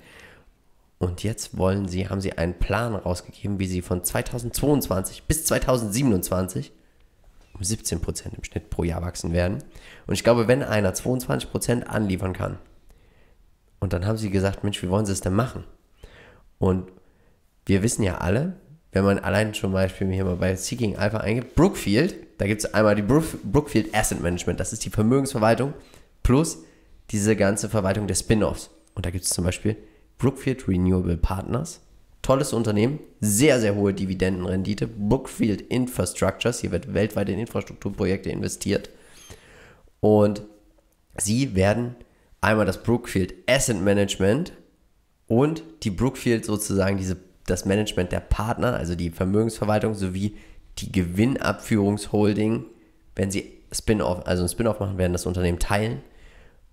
S1: Und jetzt wollen sie, haben sie einen Plan rausgegeben, wie sie von 2022 bis 2027 um 17% im Schnitt pro Jahr wachsen werden. Und ich glaube, wenn einer 22% anliefern kann, und dann haben sie gesagt, Mensch, wie wollen sie es denn machen? Und wir wissen ja alle, wenn man allein zum Beispiel hier mal bei Seeking Alpha eingibt, Brookfield, da gibt es einmal die Brookfield Asset Management, das ist die Vermögensverwaltung, plus diese ganze Verwaltung der Spin-offs. Und da gibt es zum Beispiel Brookfield Renewable Partners, tolles Unternehmen, sehr, sehr hohe Dividendenrendite. Brookfield Infrastructures, hier wird weltweit in Infrastrukturprojekte investiert. Und sie werden einmal das Brookfield Asset Management und die Brookfield sozusagen diese, das Management der Partner, also die Vermögensverwaltung sowie die Gewinnabführungsholding, wenn sie Spin-off, also ein Spin-off machen, werden das Unternehmen teilen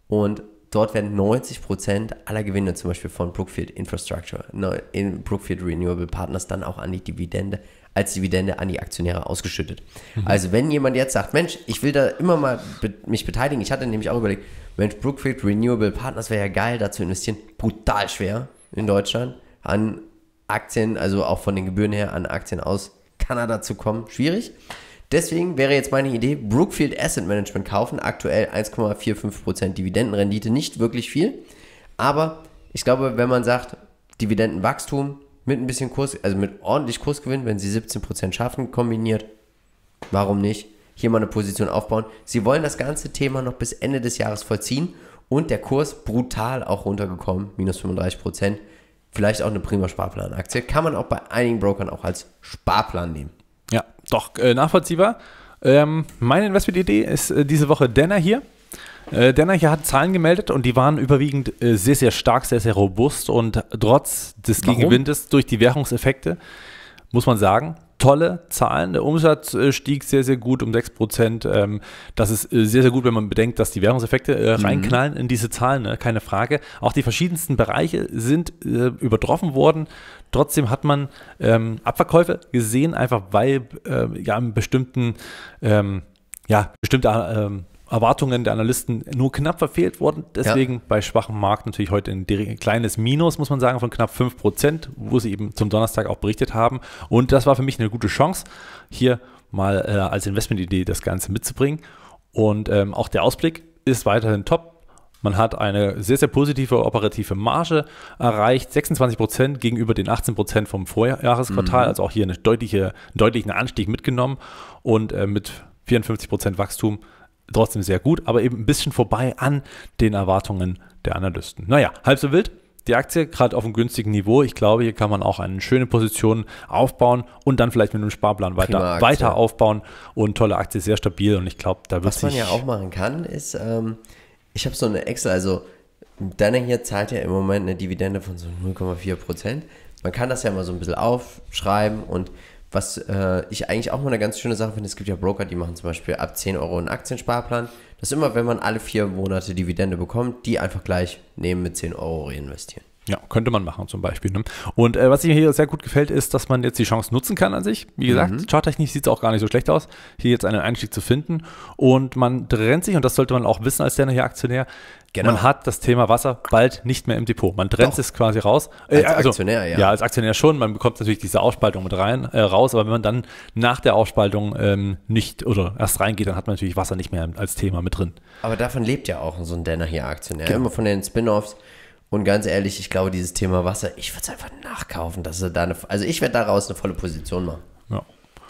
S1: und dort werden 90 aller Gewinne zum Beispiel von Brookfield Infrastructure, ne, in Brookfield Renewable Partners dann auch an die Dividende, als Dividende an die Aktionäre ausgeschüttet. Mhm. Also wenn jemand jetzt sagt, Mensch, ich will da immer mal be mich beteiligen, ich hatte nämlich auch überlegt, Mensch, Brookfield Renewable Partners wäre ja geil, da zu investieren, brutal schwer in Deutschland, an Aktien, also auch von den Gebühren her, an Aktien aus Kanada zu kommen, schwierig. Deswegen wäre jetzt meine Idee, Brookfield Asset Management kaufen. Aktuell 1,45% Dividendenrendite, nicht wirklich viel. Aber ich glaube, wenn man sagt, Dividendenwachstum mit ein bisschen Kurs, also mit ordentlich Kursgewinn, wenn sie 17% schaffen, kombiniert, warum nicht? Hier mal eine Position aufbauen. Sie wollen das ganze Thema noch bis Ende des Jahres vollziehen und der Kurs brutal auch runtergekommen, minus 35%. Vielleicht auch eine prima Sparplanaktie. Kann man auch bei einigen Brokern auch als Sparplan nehmen
S2: doch äh, nachvollziehbar. Ähm, meine Investmentidee ist äh, diese Woche Denner hier. Äh, Denner hier hat Zahlen gemeldet und die waren überwiegend äh, sehr, sehr stark, sehr, sehr robust und trotz des Gegenwindes durch die Währungseffekte, muss man sagen, tolle Zahlen. Der Umsatz äh, stieg sehr, sehr gut um 6 ähm, das ist äh, sehr, sehr gut, wenn man bedenkt, dass die Währungseffekte äh, mhm. reinknallen in diese Zahlen, ne? keine Frage. Auch die verschiedensten Bereiche sind übertroffen worden. Trotzdem hat man ähm, Abverkäufe gesehen, einfach weil ähm, ja, bestimmten, ja, bestimmte Erwartungen der Analysten nur knapp verfehlt worden. Deswegen ja. bei schwachem Markt natürlich heute ein kleines Minus, muss man sagen, von knapp 5 Prozent, wo sie eben zum Donnerstag auch berichtet haben. Und das war für mich eine gute Chance, hier mal äh, als Investmentidee das Ganze mitzubringen. Und ähm, auch der Ausblick ist weiterhin top. Man hat eine sehr, sehr positive operative Marge erreicht, 26 Prozent gegenüber den 18 Prozent vom Vorjahresquartal, mhm. also auch hier eine deutliche, einen deutlichen Anstieg mitgenommen und äh, mit 54 Prozent Wachstum trotzdem sehr gut, aber eben ein bisschen vorbei an den Erwartungen der Analysten. Naja, halb so wild. Die Aktie gerade auf einem günstigen Niveau. Ich glaube, hier kann man auch eine schöne Position aufbauen und dann vielleicht mit einem
S1: Sparplan weiter, weiter aufbauen. Und tolle Aktie, sehr stabil. Und ich glaube, da wird Was man ja auch machen kann, ist, ähm, ich habe so eine Excel, also Denner hier zahlt ja im Moment eine Dividende von so 0,4 Prozent. Man kann das ja mal so ein bisschen aufschreiben und was äh, ich eigentlich auch mal eine ganz schöne Sache finde, es gibt ja Broker, die machen zum Beispiel ab 10 Euro einen Aktiensparplan. Das ist immer, wenn man alle vier Monate Dividende bekommt, die einfach gleich nehmen mit 10 Euro reinvestieren. Ja, könnte man machen zum Beispiel. Ne? Und äh, was mir hier sehr gut gefällt, ist, dass man jetzt die Chance nutzen kann an sich.
S2: Wie gesagt, mhm. charttechnisch sieht es auch gar nicht so schlecht aus, hier jetzt einen Einstieg zu finden. Und man trennt sich, und das sollte man auch wissen als der hier Aktionär, Genau. Man hat das Thema Wasser bald nicht mehr im Depot. Man trennt Doch. es quasi raus. als äh, also, Aktionär, ja. Ja, als Aktionär schon. Man bekommt natürlich diese Ausspaltung mit rein, äh, raus, aber wenn man dann nach der Ausspaltung ähm, nicht oder erst reingeht, dann hat man natürlich Wasser nicht mehr als Thema mit
S1: drin. Aber davon lebt ja auch so ein Denner hier Aktionär. Genau. Immer von den Spin-Offs. Und ganz ehrlich, ich glaube, dieses Thema Wasser, ich würde es einfach nachkaufen, dass er da eine, also ich werde daraus eine volle Position machen. Ja.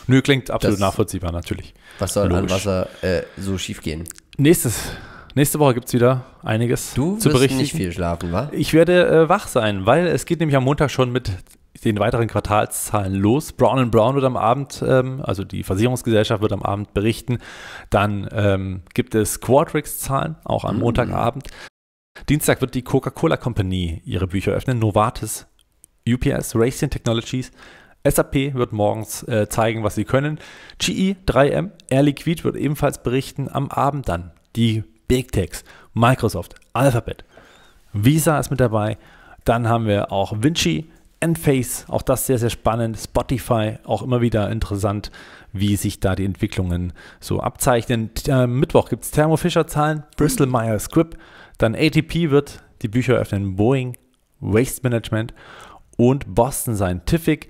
S2: Nö, klingt absolut das, nachvollziehbar,
S1: natürlich. Was soll Logisch. an Wasser äh, so schief gehen?
S2: Nächstes Nächste Woche gibt es wieder einiges du zu berichten. Du wirst nicht viel schlafen, wa? Ich werde äh, wach sein, weil es geht nämlich am Montag schon mit den weiteren Quartalszahlen los. Brown Brown wird am Abend, ähm, also die Versicherungsgesellschaft wird am Abend berichten. Dann ähm, gibt es Quartrix-Zahlen, auch am mhm. Montagabend. Dienstag wird die Coca-Cola Company ihre Bücher öffnen. Novartis, UPS, Racing Technologies, SAP wird morgens äh, zeigen, was sie können. GE, 3M, Air Liquid wird ebenfalls berichten. Am Abend dann die Big Techs, Microsoft, Alphabet, Visa ist mit dabei. Dann haben wir auch Vinci, Enphase, auch das sehr, sehr spannend. Spotify, auch immer wieder interessant, wie sich da die Entwicklungen so abzeichnen. Äh, Mittwoch gibt es Thermo Fisher Zahlen, Bristol Myers Squibb, dann ATP wird die Bücher öffnen, Boeing, Waste Management und Boston Scientific.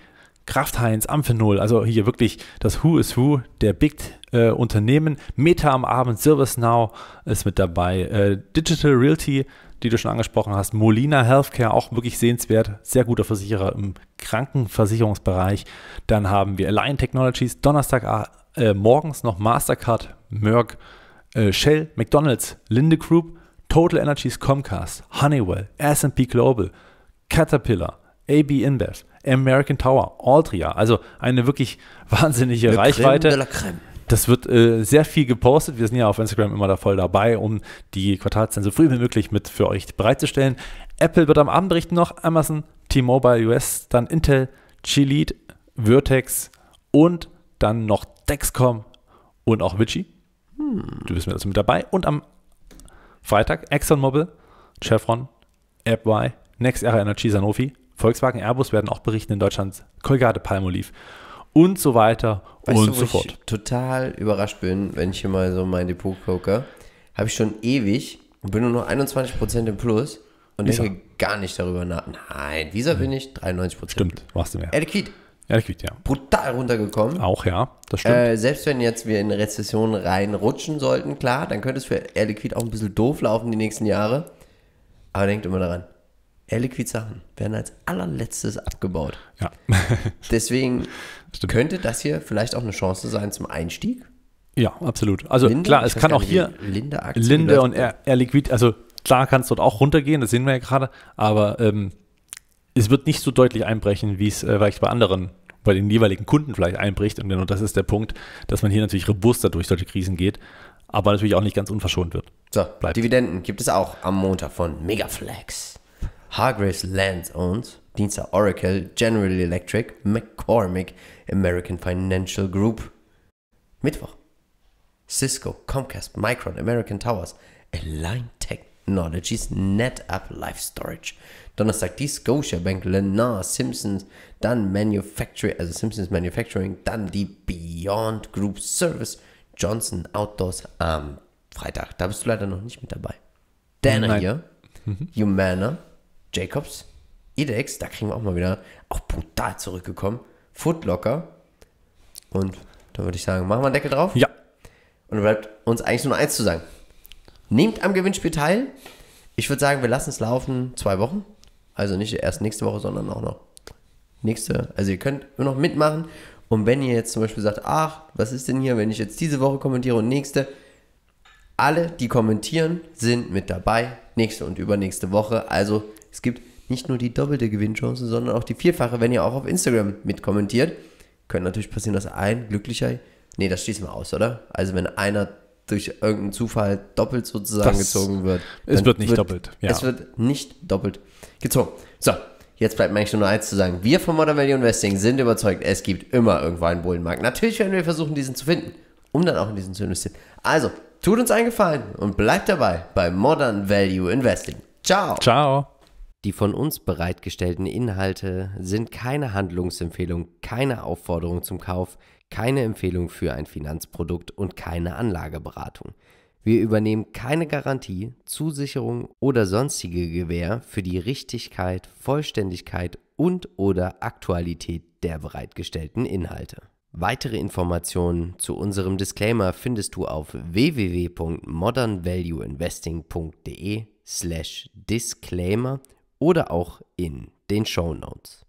S2: Kraft Heinz, Amphenol, also hier wirklich das Who is Who der Big äh, Unternehmen. Meta am Abend, ServiceNow ist mit dabei, äh, Digital Realty, die du schon angesprochen hast, Molina Healthcare, auch wirklich sehenswert, sehr guter Versicherer im Krankenversicherungsbereich. Dann haben wir Align Technologies, Donnerstag ah, äh, morgens noch Mastercard, Merck, äh, Shell, McDonalds, Linde Group, Total Energies Comcast, Honeywell, S&P Global, Caterpillar, AB InBev, American Tower, Altria. Also eine wirklich wahnsinnige Le Reichweite. Das wird äh, sehr viel gepostet. Wir sind ja auf Instagram immer da voll dabei, um die Quartalszahlen so früh wie möglich mit für euch bereitzustellen. Apple wird am Abend berichten noch, Amazon, T-Mobile US, dann Intel, Chilid, Vertex und dann noch Dexcom und auch Vichy. Hm. Du bist mir also mit dabei. Und am Freitag ExxonMobil, Chevron, AppY, NextEra Energy, Sanofi, Volkswagen, Airbus werden auch berichten in Deutschland Kolgate Palmolive und so weiter weißt und du, so fort. Ich
S1: total überrascht bin, wenn ich hier mal so mein Depot gucke, habe ich schon ewig und bin nur noch 21% im Plus und Visa. denke gar nicht darüber nach. Nein, Visa bin ich 93%. Stimmt, warst du mehr. Liquid. Liquid, ja. Brutal runtergekommen. Auch ja, das stimmt. Äh, selbst wenn jetzt wir in Rezession reinrutschen sollten, klar, dann könnte es für Liquid auch ein bisschen doof laufen die nächsten Jahre. Aber denkt immer daran, Sachen werden als allerletztes abgebaut. Ja. Deswegen Stimmt. könnte das hier vielleicht auch eine Chance sein zum Einstieg.
S2: Ja, absolut. Also Linde, klar, es kann auch hier Linde, Linde und Air, Air Liquid, also klar kann es dort auch runtergehen, das sehen wir ja gerade, aber ähm, es wird nicht so deutlich einbrechen, wie es äh, vielleicht bei anderen, bei den jeweiligen Kunden vielleicht einbricht. Und genau das ist der Punkt, dass man hier natürlich robuster durch solche Krisen geht, aber natürlich auch nicht ganz
S1: unverschont wird. So, Bleibt. Dividenden gibt es auch am Montag von Megaflex. Hargraves Land Owns, Dienster Oracle, General Electric, McCormick, American Financial Group. Mittwoch. Cisco, Comcast, Micron, American Towers, Align Technologies, NetApp Life Storage. Donnerstag die Scotiabank, Lennar, Simpsons, dann Manufacturing, also Simpsons Manufacturing, dann die Beyond Group Service, Johnson Outdoors am Freitag. Da bist du leider noch nicht mit dabei. Dana hier, mhm. Humana, Jacobs, Idex, da kriegen wir auch mal wieder, auch brutal zurückgekommen. Footlocker. Und da würde ich sagen, machen wir einen Deckel drauf. Ja. Und dann bleibt uns eigentlich nur eins zu sagen. Nehmt am Gewinnspiel teil. Ich würde sagen, wir lassen es laufen zwei Wochen. Also nicht erst nächste Woche, sondern auch noch nächste. Also ihr könnt immer noch mitmachen. Und wenn ihr jetzt zum Beispiel sagt, ach, was ist denn hier, wenn ich jetzt diese Woche kommentiere und nächste, alle, die kommentieren, sind mit dabei. Nächste und übernächste Woche. Also es gibt nicht nur die doppelte Gewinnchance, sondern auch die vierfache, wenn ihr auch auf Instagram mitkommentiert. Könnte natürlich passieren, dass ein glücklicher. Nee, das schließen wir aus, oder? Also wenn einer durch irgendeinen Zufall doppelt sozusagen das, gezogen wird. Es wird nicht wird, doppelt. Ja. Es wird nicht doppelt gezogen. So, jetzt bleibt mir eigentlich nur eins zu sagen. Wir von Modern Value Investing sind überzeugt, es gibt immer irgendwo einen Bullenmarkt. Natürlich werden wir versuchen, diesen zu finden, um dann auch in diesen zu investieren. Also, tut uns einen Gefallen und bleibt dabei bei Modern Value Investing. Ciao. Ciao. Die von uns bereitgestellten Inhalte sind keine Handlungsempfehlung, keine Aufforderung zum Kauf, keine Empfehlung für ein Finanzprodukt und keine Anlageberatung. Wir übernehmen keine Garantie, Zusicherung oder sonstige Gewähr für die Richtigkeit, Vollständigkeit und/oder Aktualität der bereitgestellten Inhalte. Weitere Informationen zu unserem Disclaimer findest du auf www.modernvalueinvesting.de/disclaimer slash oder auch in den Show Notes.